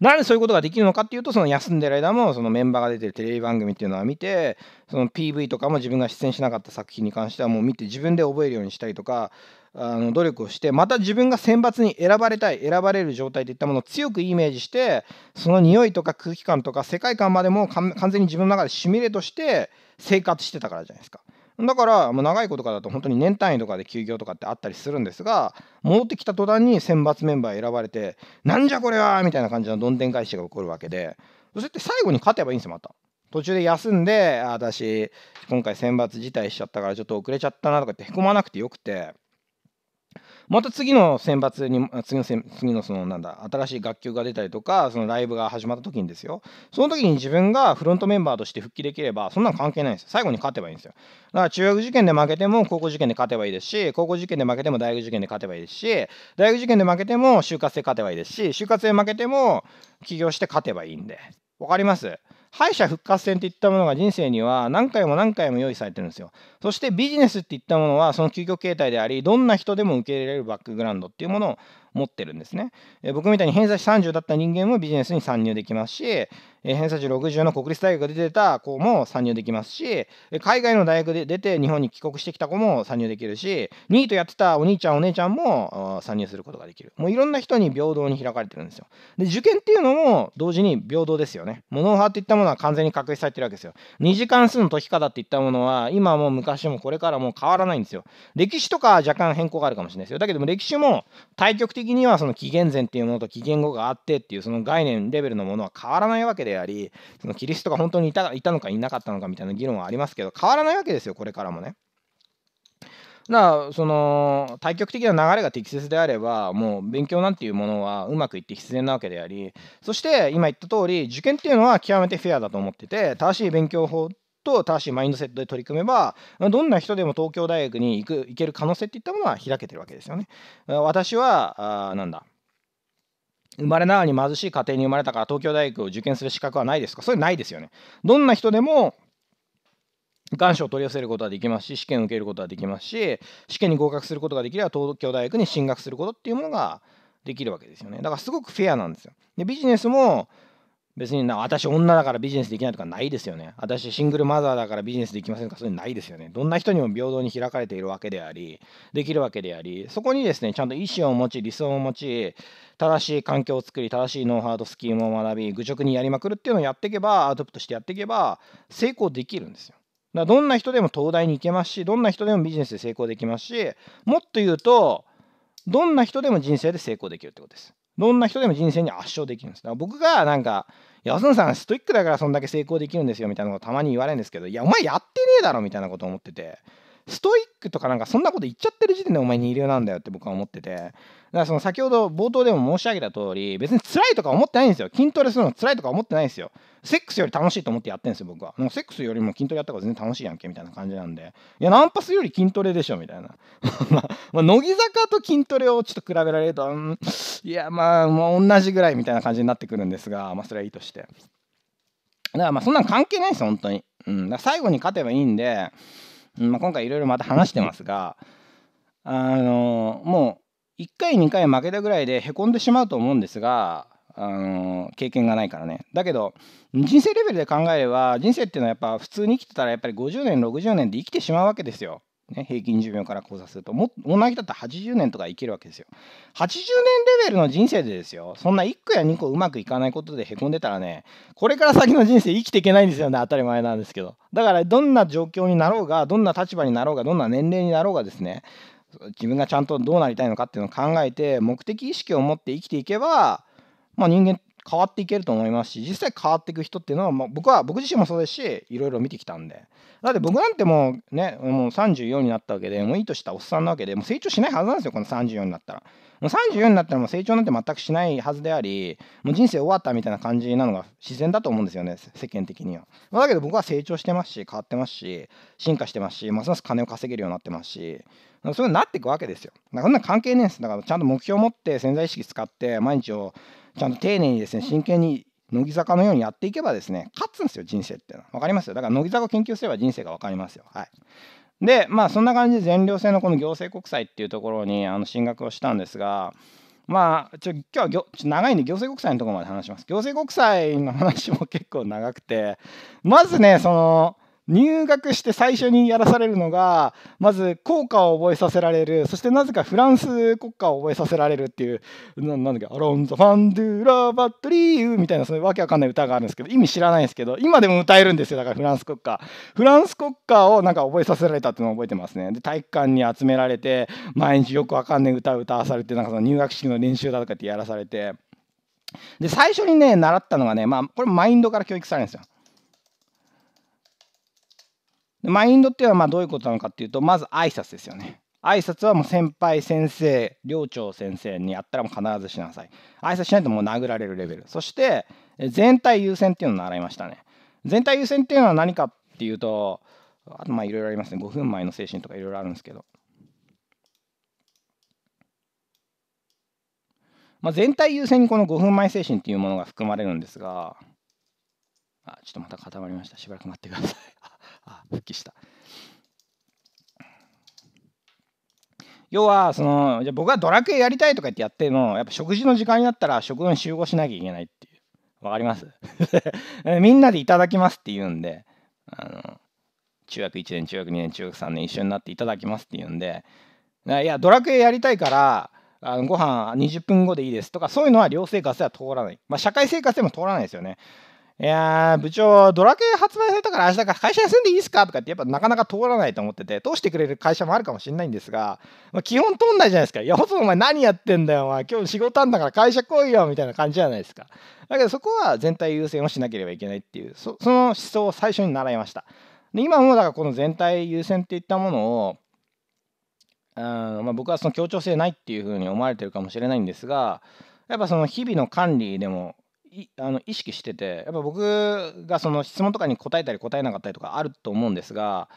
なんでそういうことができるのかっていうとその休んでる間もそのメンバーが出てるテレビ番組っていうのは見てその PV とかも自分が出演しなかった作品に関してはもう見て自分で覚えるようにしたりとかあの努力をしてまた自分が選抜に選ばれたい選ばれる状態といったものを強くイメージしてその匂いとか空気感とか世界観までも完全に自分の中でシミュレートして生活してたからじゃないですか。だからもう長いことかだと本当に年単位とかで休業とかってあったりするんですが戻ってきた途端に選抜メンバー選ばれてなんじゃこれはみたいな感じのどんでん返しが起こるわけでそれって最後に勝てばいいんですよまた。途中で休んで私今回選抜辞退しちゃったからちょっと遅れちゃったなとかってへこまなくてよくてまた次の選抜に次の次のそのなんだ新しい楽曲が出たりとかそのライブが始まった時にですよその時に自分がフロントメンバーとして復帰できればそんなん関係ないんですよ最後に勝てばいいんですよだから中学受験で負けても高校受験で勝てばいいですし高校受験で負けても大学受験で勝てばいいですし大学受験で負けても就活で勝てばいいですし就活で負けても起業して勝てばいいんで分かります敗者復活戦っていったものが人生には何回も何回も用意されてるんですよ。そしてビジネスっていったものはその究極形態であり、どんな人でも受け入れられるバックグラウンドっていうものを持ってるんですね。え僕みたいに偏差値30だった人間もビジネスに参入できますし、え偏差値60の国立大学で出た子も参入できますし海外の大学で出て日本に帰国してきた子も参入できるしニートやってたお兄ちゃんお姉ちゃんも参入することができるもういろんな人に平等に開かれてるんですよで受験っていうのも同時に平等ですよねノハっていったものは完全に確立されてるわけですよ2次関数の解き方っていったものは今も昔もこれからも変わらないんですよ歴史とか若干変更があるかもしれないですよだけども歴史も対極的にはその紀元前っていうものと紀元後があってっていうその概念レベルのものは変わらないわけででありそのキリストが本当にいたいたのかいなかったのかみたいな議論はありますけど変わらないわけですよこれからもね。だからその対極的な流れが適切であればもう勉強なんていうものはうまくいって必然なわけでありそして今言った通り受験っていうのは極めてフェアだと思ってて正しい勉強法と正しいマインドセットで取り組めばどんな人でも東京大学に行く行ける可能性っていったものは開けてるわけですよね。私はあなんだ生まれながらに貧しい家庭に生まれたから東京大学を受験する資格はないですかそれないですよね。どんな人でも願書を取り寄せることはできますし試験を受けることはできますし試験に合格することができれば東京大学に進学することっていうものができるわけですよねだからすごくフェアなんですよでビジネスも別にな私女だからビジネスできないとかないですよね。私シングルマザーだからビジネスできませんとかそういうのないですよね。どんな人にも平等に開かれているわけであり、できるわけであり、そこにですね、ちゃんと意思を持ち、理想を持ち、正しい環境を作り、正しいノウハウとスキームを学び、愚直にやりまくるっていうのをやっていけば、アウトプットしてやっていけば、成功できるんですよ。だからどんな人でも東大に行けますし、どんな人でもビジネスで成功できますし、もっと言うと、どんな人でも人生で成功できるってことです。どんな人でも人生に圧勝できるんです。だから僕がなんか、安野さんストイックだからそんだけ成功できるんですよみたいなことたまに言われるんですけど、いや、お前やってねえだろみたいなこと思ってて、ストイックとかなんかそんなこと言っちゃってる時点でお前二流なんだよって僕は思っててだからその先ほど冒頭でも申し上げた通り別に辛いとか思ってないんですよ筋トレするの辛いとか思ってないんですよセックスより楽しいと思ってやってんですよ僕はもうセックスよりも筋トレやった方が全然楽しいやんけみたいな感じなんでいやナンパスより筋トレでしょみたいなまあ乃木坂と筋トレをちょっと比べられると、うん、いやまあもう同じぐらいみたいな感じになってくるんですがまあそれはいいとしてだからまあそんなん関係ないですよ本当にうん、だ最後に勝てばいいんで、まあ、今回いろいろまた話してますがあのもう1回2回負けたぐらいでへこんでしまうと思うんですがあの経験がないからねだけど人生レベルで考えれば人生っていうのはやっぱ普通に生きてたらやっぱり50年60年で生きてしまうわけですよね、平均寿命から交差するとも同じだったら80年とか生きるわけですよ80年レベルの人生でですよそんな1個や2個うまくいかないことでへこんでたらねこれから先の人生生きていけないんですよね当たり前なんですけどだからどんな状況になろうがどんな立場になろうがどんな年齢になろうがですね自分がちゃんとどうなりたいのかっていうのを考えて目的意識を持って生きていけばまあ人間変わっていけると思いますし実際変わっていく人っていうのは、まあ、僕は僕自身もそうですしいろいろ見てきたんでだって僕なんてもうねもう34になったわけでもういいとしたおっさんなわけでもう成長しないはずなんですよこの34になったらもう34になったらもう成長なんて全くしないはずでありもう人生終わったみたいな感じなのが自然だと思うんですよね世間的には、まあ、だけど僕は成長してますし変わってますし進化してますしますます金を稼げるようになってますしそういうになっていくわけですよ。だからそんな関係ねえんです。だからちゃんと目標を持って潜在意識使って毎日をちゃんと丁寧にですね真剣に乃木坂のようにやっていけばですね勝つんですよ人生ってのは分かりますよだから乃木坂を研究すれば人生が分かりますよはいでまあそんな感じで全寮制のこの行政国際っていうところにあの進学をしたんですがまあちょ今日はょちょ長いんで行政国際のところまで話します行政国際の話も結構長くてまずねその入学して最初にやらされるのがまず効果を覚えさせられるそしてなぜかフランス国歌を覚えさせられるっていうなんだっけアロンザ・ファンドゥ・ラ・バットリーみたいなそういうわけわかんない歌があるんですけど意味知らないんですけど今でも歌えるんですよだからフランス国歌フランス国歌をなんか覚えさせられたっていうのを覚えてますねで体育館に集められて毎日よくわかんない歌を歌わされてなんかその入学式の練習だとかってやらされてで最初にね習ったのがねまあこれマインドから教育されるんですよマインドっていうのはまあどういうことなのかっていうと、まず挨拶ですよね。挨拶はもう先輩、先生、寮長先生にやったらもう必ずしなさい。挨拶しないともう殴られるレベル。そして、全体優先っていうのを習いましたね。全体優先っていうのは何かっていうと、あとまあいろいろありますね。5分前の精神とかいろいろあるんですけど。まあ、全体優先にこの5分前精神っていうものが含まれるんですが、あ、ちょっとまた固まりました。しばらく待ってください。あ復帰した要はそのじゃ僕がドラクエやりたいとか言ってやってもやっぱ食事の時間になったら食後に集合しなきゃいけないっていう分かります みんなでいただきますって言うんであの中学1年中学2年中学3年一緒になっていただきますって言うんでいやドラクエやりたいからあのご飯20分後でいいですとかそういうのは寮生活では通らない、まあ、社会生活でも通らないですよねいやー、部長、ドラケー発売されたから明日から会社休んでいいですかとかって、やっぱなかなか通らないと思ってて、通してくれる会社もあるかもしれないんですが、まあ、基本通んないじゃないですか。いや、ほとんどお前何やってんだよ、お前。今日仕事あんだから会社来いよ、みたいな感じじゃないですか。だけど、そこは全体優先をしなければいけないっていう、そその思想を最初に習いました。で、今もだからこの全体優先っていったものを、うんまあ、僕はその協調性ないっていうふうに思われてるかもしれないんですが、やっぱその日々の管理でもあの意識しててやっぱ僕がその質問とかに答えたり答えなかったりとかあると思うんですが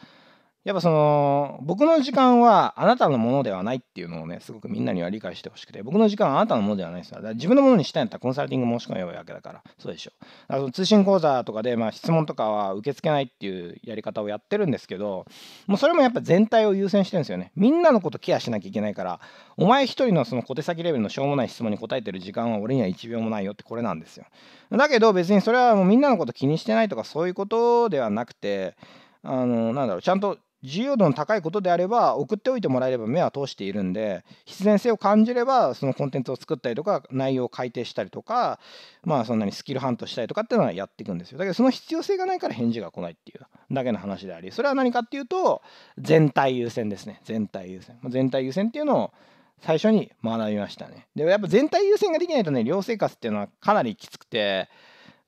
やっぱその僕の時間はあなたのものではないっていうのをねすごくみんなには理解してほしくて僕の時間はあなたのものではないですだから自分のものにしたいんだったらコンサルティング申し込めばいいわけだからそうでしょだからその通信講座とかでまあ質問とかは受け付けないっていうやり方をやってるんですけどもうそれもやっぱ全体を優先してるんですよねみんなのことケアしなきゃいけないからお前一人のその小手先レベルのしょうもない質問に答えてる時間は俺には1秒もないよってこれなんですよだけど別にそれはもうみんなのこと気にしてないとかそういうことではなくてあのなんだろうちゃんと自由度の高いことであれば送っておいてもらえれば目は通しているんで必然性を感じればそのコンテンツを作ったりとか内容を改定したりとかまあそんなにスキルハントしたりとかっていうのはやっていくんですよだけどその必要性がないから返事が来ないっていうだけの話でありそれは何かっていうと全体優先ですね全体優先全体優先っていうのを最初に学びましたねでやっぱ全体優先ができないとね寮生活っていうのはかなりきつくて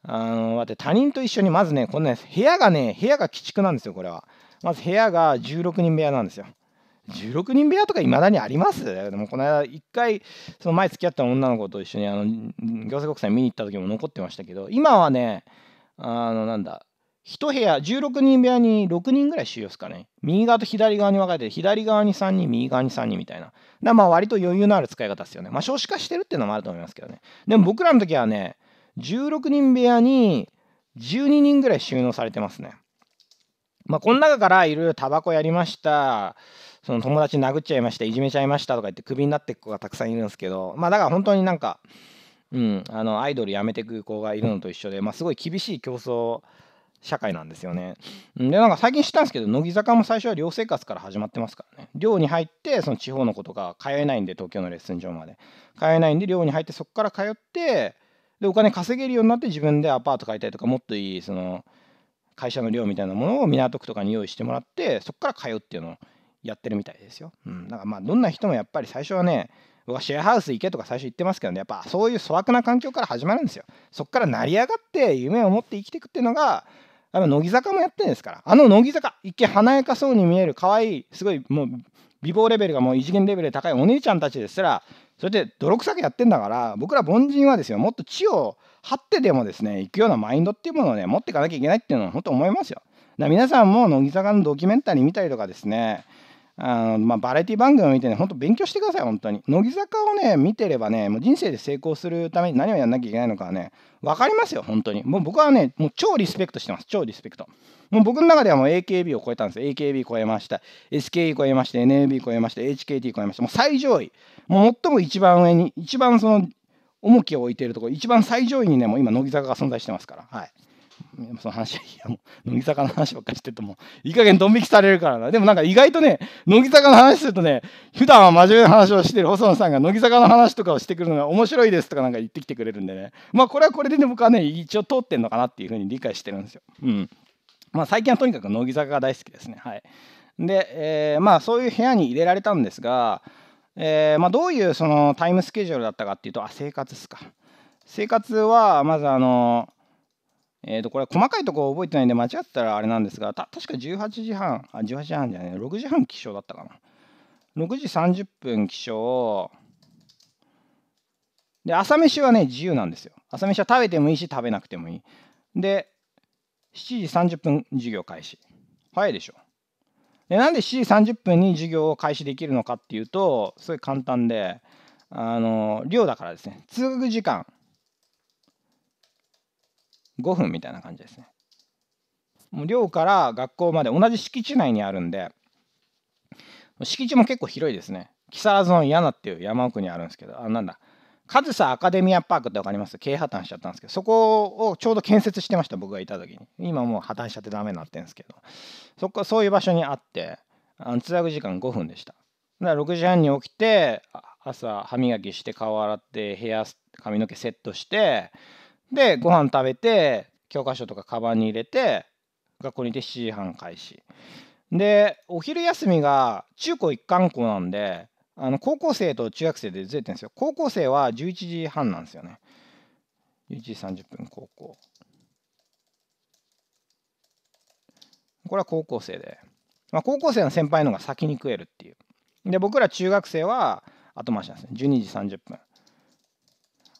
あのだって他人と一緒にまずねこんな部屋がね部屋が鬼畜なんですよこれは。まず部屋が16人部屋なんですよ。16人部屋とかいまだにありますでもこの間一回その前付き合った女の子と一緒にあの行政国際見に行った時も残ってましたけど今はねあのなんだ1部屋16人部屋に6人ぐらい収容すかね右側と左側に分かれて左側に3人右側に3人みたいなだまあ割と余裕のある使い方ですよねまあ少子化してるっていうのもあると思いますけどねでも僕らの時はね16人部屋に12人ぐらい収納されてますねまあ、この中からいろいろタバコやりました、その友達殴っちゃいました、いじめちゃいましたとか言ってクビになっていく子がたくさんいるんですけど、まあだから本当になんか、うん、あのアイドルやめてく子がいるのと一緒で、まあ、すごい厳しい競争社会なんですよね。でなんか最近知ったんですけど乃木坂も最初は寮生活から始まってますからね寮に入ってその地方の子とか通えないんで東京のレッスン場まで通えないんで寮に入ってそこから通ってでお金稼げるようになって自分でアパート買いたいとかもっといいその会社の寮みたいなものを港区とかに用意してもらってそこから通うっていうのをやってるみたいですよ。うん、だからまあどんな人もやっぱり最初はね僕はシェアハウス行けとか最初言ってますけどねやっぱそういう粗悪な環境から始まるんですよ。そこから成り上がって夢を持って生きていくっていうのがあの乃木坂もやってるんですからあの乃木坂一見華やかそうに見える可愛いすごいもう美貌レベルがもう異次元レベルで高いお姉ちゃんたちですらそれで泥臭くやってんだから僕ら凡人はですよもっと地を張ってでもですね行くようなマインドっていうものをね持っていかなきゃいけないっていうのは本当思いますよ。だ皆さんも乃木坂のドキュメンタリー見たりとかですねあの、まあ、バラエティ番組を見てね本当勉強してください本当に乃木坂をね見てればねもう人生で成功するために何をやんなきゃいけないのかはね分かりますよ本当にもう僕はねもう超リスペクトしてます超リスペクトもう僕の中ではもう AKB を超えたんです AKB 超えました SKE 超えました。NAB 超えました。HKT 超えましたもう最上位もう最も一番上に一番その重きを置いているところ一番最上位にねもう今乃木坂が存在してますからはいその話いやもう乃木坂の話ばっかりしててもいい加減ドン引きされるからなでもなんか意外とね乃木坂の話するとね普段は真面目な話をしてる細野さんが乃木坂の話とかをしてくるのが面白いですとかなんか言ってきてくれるんでねまあこれはこれでね僕はね一応通ってんのかなっていうふうに理解してるんですようんまあ最近はとにかく乃木坂が大好きですねはいで、えー、まあそういう部屋に入れられたんですがえー、まあ、どういうそのタイムスケジュールだったかっていうとあ生活ですか生活はまずあのえー、とこれ細かいとこ覚えてないんで間違ったらあれなんですがた確か18時半あ18時半じゃない6時半起床だったかな6時30分起床で朝飯はね自由なんですよ朝飯は食べてもいいし食べなくてもいいで7時30分授業開始早いでしょでなんで7時30分に授業を開始できるのかっていうとすごい簡単であの寮だからですね通学時間5分みたいな感じですねもう寮から学校まで同じ敷地内にあるんで敷地も結構広いですね木更津の嫌なっていう山奥にあるんですけどあなんだカズサアカデミアパークって分かります経営破綻しちゃったんですけど、そこをちょうど建設してました、僕がいた時に。今もう破綻しちゃってダメになってるんですけど、そこ、そういう場所にあって、あの通学時間5分でした。だから6時半に起きて、朝歯磨きして顔洗って部屋髪の毛セットしてでご飯食べて教科書とかカバンに入れて学校に行って7時半開始でお昼休みが中高一貫校なんであの高校生と中学生でずれてるんですよ。高校生は11時半なんですよね。11時30分、高校。これは高校生で。まあ、高校生の先輩のが先に食えるっていう。で、僕ら中学生は後回しなんですね。12時30分。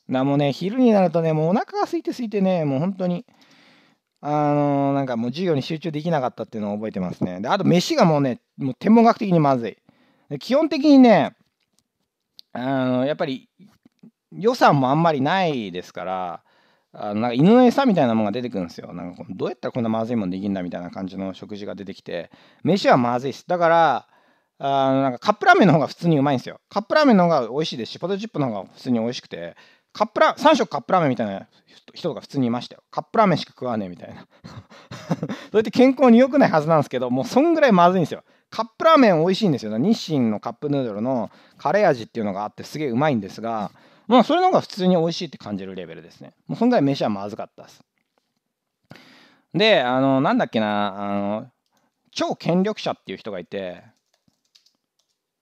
なもうね、昼になるとね、もうお腹が空いて空いてね、もう本当に、あのー、なんかもう授業に集中できなかったっていうのを覚えてますね。で、あと飯がもうね、もう天文学的にまずい。基本的にね、あのやっぱり予算もあんまりないですから、あなんか犬の餌みたいなものが出てくるんですよ。なんかどうやったらこんなまずいもんできんだみたいな感じの食事が出てきて、飯はまずいです。だから、あなんかカップラーメンの方が普通にうまいんですよ。カップラーメンの方が美味しいですし、ポテトチップの方が普通に美味しくて、カップラ3食カップラーメンみたいな人が普通にいましたよ。カップラーメンしか食わねえみたいな。そやって健康に良くないはずなんですけど、もうそんぐらいまずいんですよ。カップラーメン美味しいんですよ、ね、日清のカップヌードルのカレー味っていうのがあってすげえうまいんですがまあそれの方が普通に美味しいって感じるレベルですねもうそんぐらい飯はまずかったですであのなんだっけなあの超権力者っていう人がいて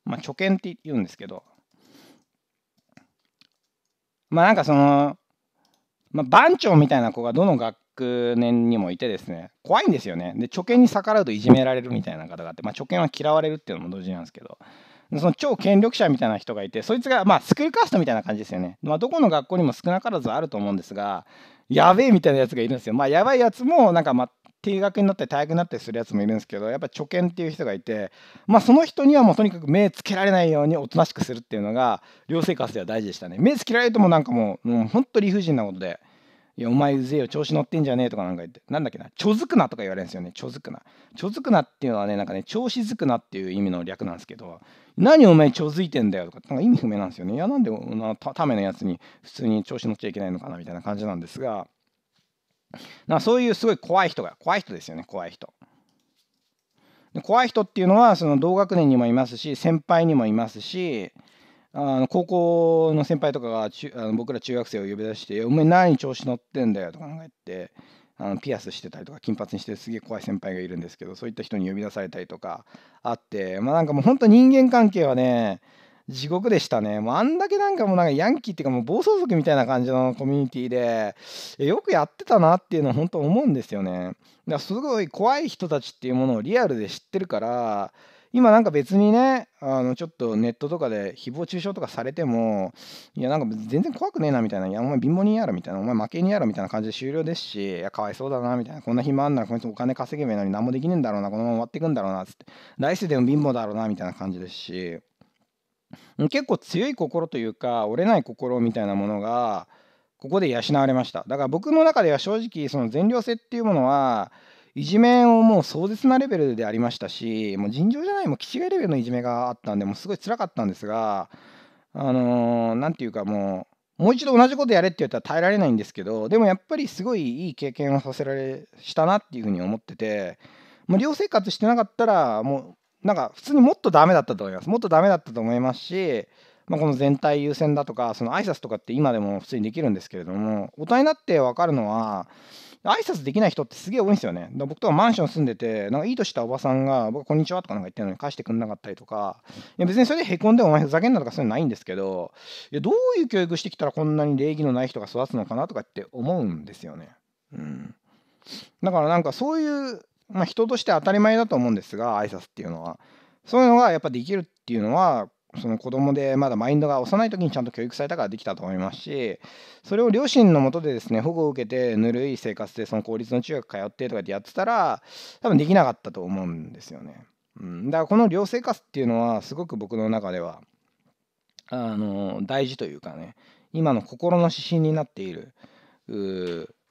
まあ、貯権って言うんですけどまあなんかその、まあ、番長みたいな子がどの学年にもいてですね怖いんですよねで貯金に逆らうといじめられるみたいな方があって、まあ、貯金は嫌われるっていうのも同時なんですけどその超権力者みたいな人がいてそいつがまあスクールカーストみたいな感じですよね、まあ、どこの学校にも少なからずあると思うんですがやべえみたいなやつがいるんですよまあやばいやつもなんかまあ低学になったり大学になったりするやつもいるんですけどやっぱ貯金っていう人がいてまあその人にはもうとにかく目つけられないようにおとなしくするっていうのが寮生活では大事でしたね目つけられてもなんかもう本当理不尽なことでいや、お前うぜえよ、調子乗ってんじゃねえとかなんか言って、なんだっけな、ちょづくなとか言われるんですよね、ちょづくな。ちょづくなっていうのはね、なんかね、調子づくなっていう意味の略なんですけど、何お前ちょづいてんだよとか、なんか意味不明なんですよね。いや、なんでなたためのやつに普通に調子乗っちゃいけないのかなみたいな感じなんですが、なそういうすごい怖い人が、怖い人ですよね、怖い人。怖い人っていうのは、その同学年にもいますし、先輩にもいますし、あの高校の先輩とかがちあの僕ら中学生を呼び出して「お前何調子乗ってんだよ」とかなんか言ってあのピアスしてたりとか金髪にしてすげえ怖い先輩がいるんですけどそういった人に呼び出されたりとかあってまあなんかもうほんと人間関係はね地獄でしたね。もうあんだけなんかもうなんかヤンキーっていうかもう暴走族みたいな感じのコミュニティでよくやってたなっていうのは本当思うんですよね。だからすごい怖い人たちっていうものをリアルで知ってるから今なんか別にねあのちょっとネットとかで誹謗中傷とかされてもいやなんか全然怖くねえなみたいないやお前貧乏人やろみたいなお前負けにやろみたいな感じで終了ですしいやかわいそうだなみたいなこんな暇あんならこいつお金稼げばいいのに何もできねえんだろうなこのまま終わっていくんだろうなつって来世でも貧乏だろうなみたいな感じですし結構強い心というか折れない心みたいなものがここで養われましただから僕の中では正直その全寮制っていうものはいじめをもう壮絶なレベルでありましたしもう尋常じゃないもう岸違いレベルのいじめがあったんでもうすごい辛かったんですがあの何、ー、て言うかもうもう一度同じことやれって言ったら耐えられないんですけどでもやっぱりすごいいい経験をさせられしたなっていうふうに思っててもう寮生活してなかったらもうなんか普通にもっとダメだったと思いますもっとダメだったと思いますしまあ、この全体優先だとかその挨拶とかって今でも普通にできるんですけれども大人になって分かるのは挨拶できない人ってすげえ多いんですよね。だから僕とかマンション住んでて、なんかいいとしたおばさんが、僕、こんにちはとかなんか言ってるのに返してくんなかったりとか、いや別にそれでへこんでお前ふざけんなとかそういうのないんですけど、いやどういう教育してきたらこんなに礼儀のない人が育つのかなとかって思うんですよね。うん。だからなんかそういう、まあ、人として当たり前だと思うんですが、挨拶っていうのは。そういうのがやっぱできるっていうのは、その子供でまだマインドが幼い時にちゃんと教育されたからできたと思いますしそれを両親のもとでですね保護を受けてぬるい生活でその公立の中学通ってとかでやってたら多分できなかったと思うんですよね。うん、だからこの寮生活っていうのはすごく僕の中ではあの大事というかね今の心の指針になっている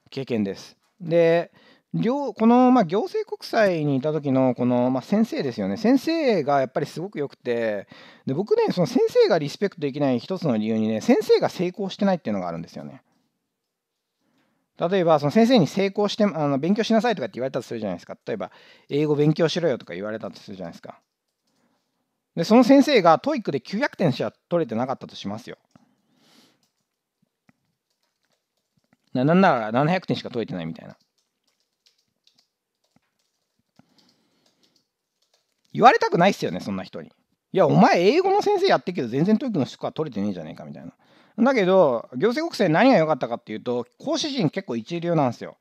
経験です。で両このまあ行政国際にいた時のこのまあ先生ですよね先生がやっぱりすごくよくてで僕ねその先生がリスペクトできない一つの理由にね先生が成功してないっていうのがあるんですよね。例えばその先生に成功してあの勉強しなさいとかって言われたとするじゃないですか例えば英語勉強しろよとか言われたとするじゃないですかでその先生がトイックで900点しか取れてなかったとしますよななんなら700点しか取れてないみたいな言われたくないっすよね、そんな人に。いや、お前、英語の先生やってるけど、全然トイックのスコは取れてねえじゃねえかみたいな。だけど、行政国政何が良かったかっていうと、講師陣結構一流なんですよ。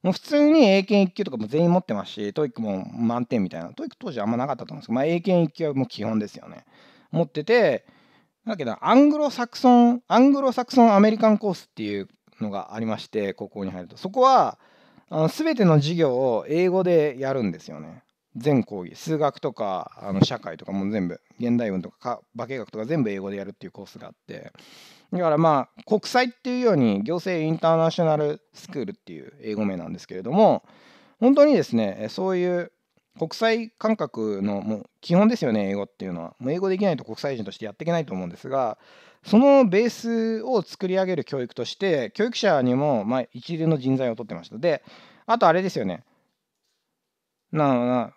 もう普通に英検1級とかも全員持ってますし、トイックも満点みたいな。トイック当時あんまなかったと思うんですけど、まあ、英検1級はもう基本ですよね。持ってて、だけど、アングロサクソン、アングロサクソンアメリカンコースっていうのがありまして、高校に入ると。そこは、の全ての授業を英語でやるんですよね。全講義数学とかあの社会とかも全部現代文とか化学とか全部英語でやるっていうコースがあってだからまあ国際っていうように行政インターナショナルスクールっていう英語名なんですけれども本当にですねそういう国際感覚のもう基本ですよね英語っていうのはもう英語できないと国際人としてやっていけないと思うんですがそのベースを作り上げる教育として教育者にもま一流の人材を取ってましたであとあれですよねな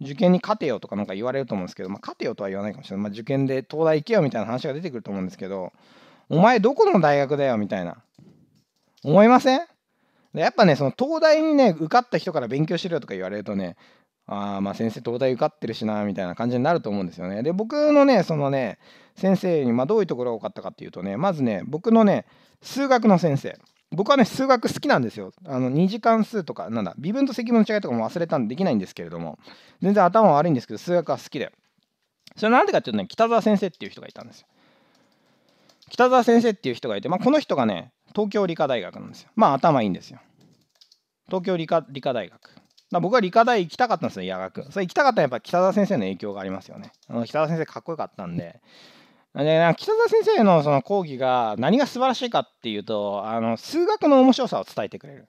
受験に勝てよとかなんか言われると思うんですけど、まあ、勝てよとは言わないかもしれない、まあ、受験で東大行けよみたいな話が出てくると思うんですけどお前どこの大学だよみたいな思いませんでやっぱねその東大にね受かった人から勉強しろよとか言われるとねあまあ先生東大受かってるしなみたいな感じになると思うんですよねで僕のねそのね先生に、まあ、どういうところが多かったかっていうとねまずね僕のね数学の先生僕はね、数学好きなんですよ。あの、二次関数とか、なんだ、微分と積分の違いとかも忘れたんでできないんですけれども、全然頭悪いんですけど、数学は好きで。それなんでかっていうとね、北澤先生っていう人がいたんですよ。北澤先生っていう人がいて、まあ、この人がね、東京理科大学なんですよ。まあ、頭いいんですよ。東京理科理科大学。僕は理科大行きたかったんですよ、夜学。それ行きたかったのはやっぱ北澤先生の影響がありますよね。北澤先生かっこよかったんで、でなんか北澤先生のその講義が何が素晴らしいかっていうとあの数学の面白さを伝えてくれる。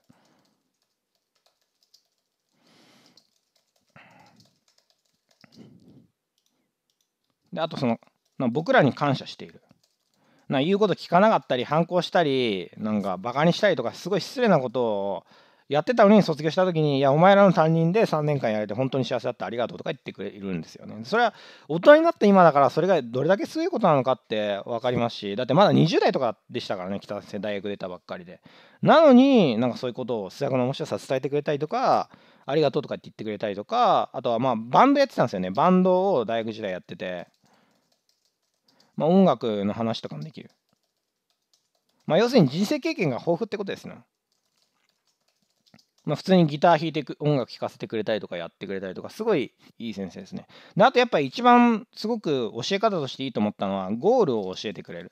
であとその僕らに感謝している。な言うこと聞かなかったり反抗したりなんかバカにしたりとかすごい失礼なことをやってたのに卒業した時に「いやお前らの担任で3年間やれて本当に幸せだったありがとう」とか言ってくれるんですよね。それは大人になって今だからそれがどれだけすごいことなのかって分かりますしだってまだ20代とかでしたからね北先生大学出たばっかりで。なのになんかそういうことを数学の面白さ伝えてくれたりとかありがとうとかって言ってくれたりとかあとはまあバンドやってたんですよねバンドを大学時代やってて。まあ、音楽の話とかもできる。まあ、要するに人生経験が豊富ってことですね。まあ、普通にギター弾いて音楽聴かせてくれたりとかやってくれたりとかすごいいい先生ですねであとやっぱり一番すごく教え方としていいと思ったのはゴールを教えてくれる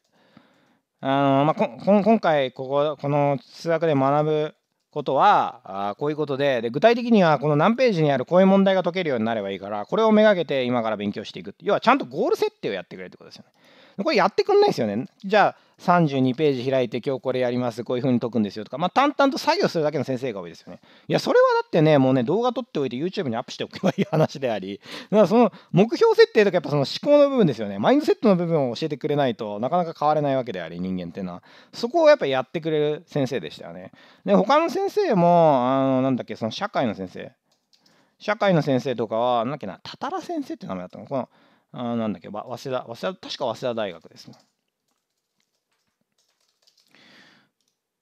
あの、まあ、今回こここの数学で学ぶことはあこういうことでで具体的にはこの何ページにあるこういう問題が解けるようになればいいからこれをめがけて今から勉強していく要はちゃんとゴール設定をやってくれるってことですよねこれやってくんないですよねじゃあ32ページ開いて今日これやりますこういう風に解くんですよとかまあ淡々と作業するだけの先生が多いですよねいやそれはだってねもうね動画撮っておいて YouTube にアップしておけばいい話でありだからその目標設定とかやっぱその思考の部分ですよねマインドセットの部分を教えてくれないとなかなか変われないわけであり人間っていうのはそこをやっぱやってくれる先生でしたよねで他の先生もあのなんだっけその社会の先生社会の先生とかは、なんだっけな、たたら先生って名前だったのこの、あなんだっけ、早稲田、早稲田、確か早稲田大学ですね。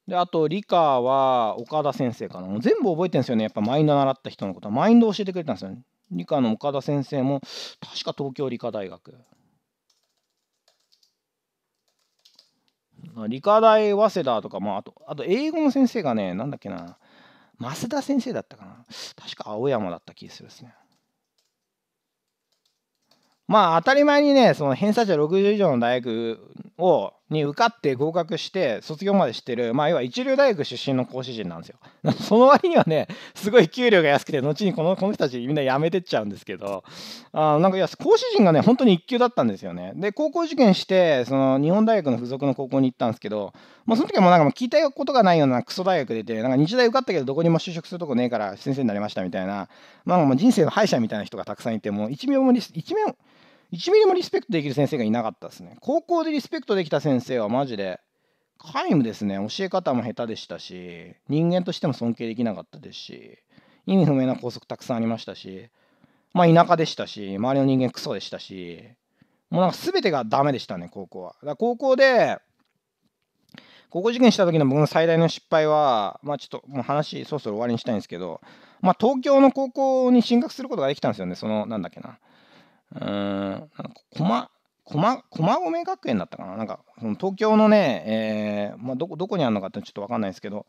であと理科は岡田先生かな全部覚えてるんですよねやっぱマインド習った人のことマインド教えてくれたんですよ、ね、理科の岡田先生も確か東京理科大学理科大早稲田とか、まあ、あとあと英語の先生がねなんだっけな増田先生だったかな確か青山だった気がするですねまあ当たり前にねその偏差値60以上の大学をに受かって合格して卒業までしてる、まあ、要は一流大学出身の講師陣なんですよ。その割にはね、すごい給料が安くて、後にこのこの人たちみんな辞めてっちゃうんですけど、あなんかいや、講師陣がね、本当に一級だったんですよね。で、高校受験して、その日本大学の付属の高校に行ったんですけど、まあ、その時はもうなんかもう聞いたことがないようなクソ大学出て、なんか日大受かったけど、どこにも就職するとこねえから先生になりましたみたいな、まあ、もう人生の敗者みたいな人がたくさんいて、もう一秒もリス、1秒、1ミリもリスペクトできる先生がいなかったですね高校でリスペクトできた先生はマジで皆無ですね教え方も下手でしたし人間としても尊敬できなかったですし意味不明な校則たくさんありましたしまあ田舎でしたし周りの人間クソでしたしもうなんか全てがダメでしたね高校はだから高校で高校受験した時の僕の最大の失敗はまあちょっともう話そろそろ終わりにしたいんですけどまあ東京の高校に進学することができたんですよねそのなんだっけなうなん、駒、駒、駒込学園だったかななんか、その東京のね、えー、まあ、どこ、どこにあるのかってちょっとわかんないですけど、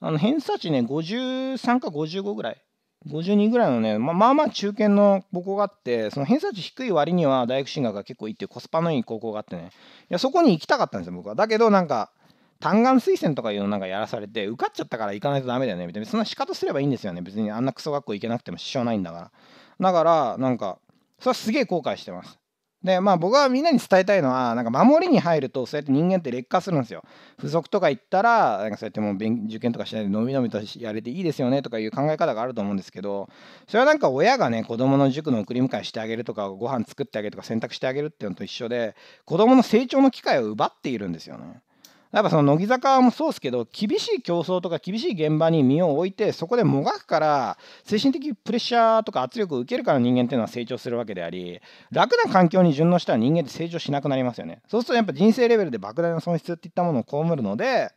あの、偏差値ね、53か55ぐらい。52ぐらいのね、まあ、まあまあ中堅の高校があってその偏差値低い割には大学進学が結構いいっていうコスパのいい高校があってねいやそこに行きたかったんですよ僕はだけどなんか単眼推薦とかいうのなんかやらされて受かっちゃったから行かないとダメだよねみたいなそんな仕方すればいいんですよね別にあんなクソ学校行けなくても支障ないんだからだからなんかそれはすげえ後悔してます。でまあ僕はみんなに伝えたいのはなんか守りに入るとそうやって人間って劣化するんですよ。付属とか行ったらなんかそうやってもう受験とかしないでのびのびとやれていいですよねとかいう考え方があると思うんですけどそれはなんか親がね子供の塾の送り迎えしてあげるとかご飯作ってあげるとか洗濯してあげるっていうのと一緒で子供の成長の機会を奪っているんですよね。やっぱその乃木坂もそうですけど厳しい競争とか厳しい現場に身を置いてそこでもがくから精神的プレッシャーとか圧力を受けるから人間っていうのは成長するわけであり楽な環境に順応したら人間って成長しなくなりますよねそうするとやっぱ人生レベルで莫大な損失っていったものを被るので、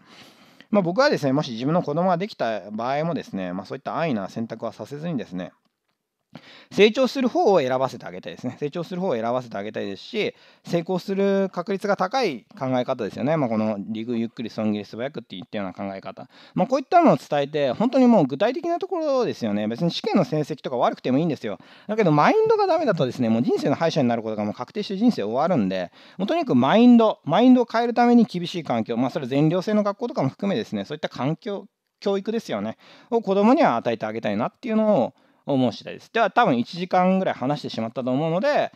まあ、僕はですねもし自分の子供ができた場合もですね、まあ、そういった安易な選択はさせずにですね成長する方を選ばせてあげたいですね。成長する方を選ばせてあげたいですし、成功する確率が高い考え方ですよね。まあ、このリグゆっくり損切り素早くっていったような考え方。まあ、こういったのを伝えて、本当にもう具体的なところですよね。別に試験の成績とか悪くてもいいんですよ。だけど、マインドがダメだとですね、もう人生の敗者になることがもう確定して人生終わるんで、もうとにかくマインド、マインドを変えるために厳しい環境、まあ、それ全寮制の学校とかも含めですね、そういった環境、教育ですよね、を子供には与えてあげたいなっていうのを思う次第です。では多分1時間ぐらい話してしまったと思うので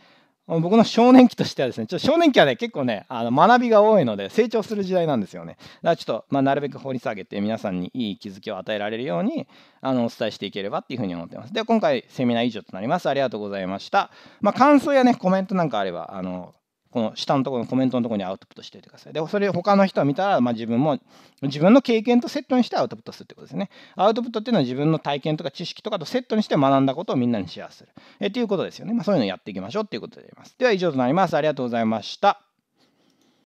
僕の少年期としてはですね、ちょっと少年期はね、結構ね、あの学びが多いので成長する時代なんですよね。だからちょっと、まあ、なるべく掘り下げて皆さんにいい気づきを与えられるようにあのお伝えしていければっていうふうに思ってます。で、は今回セミナー以上となります。ありがとうございました。まあ、感想やね、コメントなんかあれば、あのこの下のところのコメントのところにアウトプットしておいてください。で、それ他の人を見たら、まあ、自分も自分の経験とセットにしてアウトプットするってことですね。アウトプットっていうのは自分の体験とか知識とかとセットにして学んだことをみんなにシェアする。えっていうことですよね。まあ、そういうのをやっていきましょうっていうことであります。では以上となります。ありがとうございました。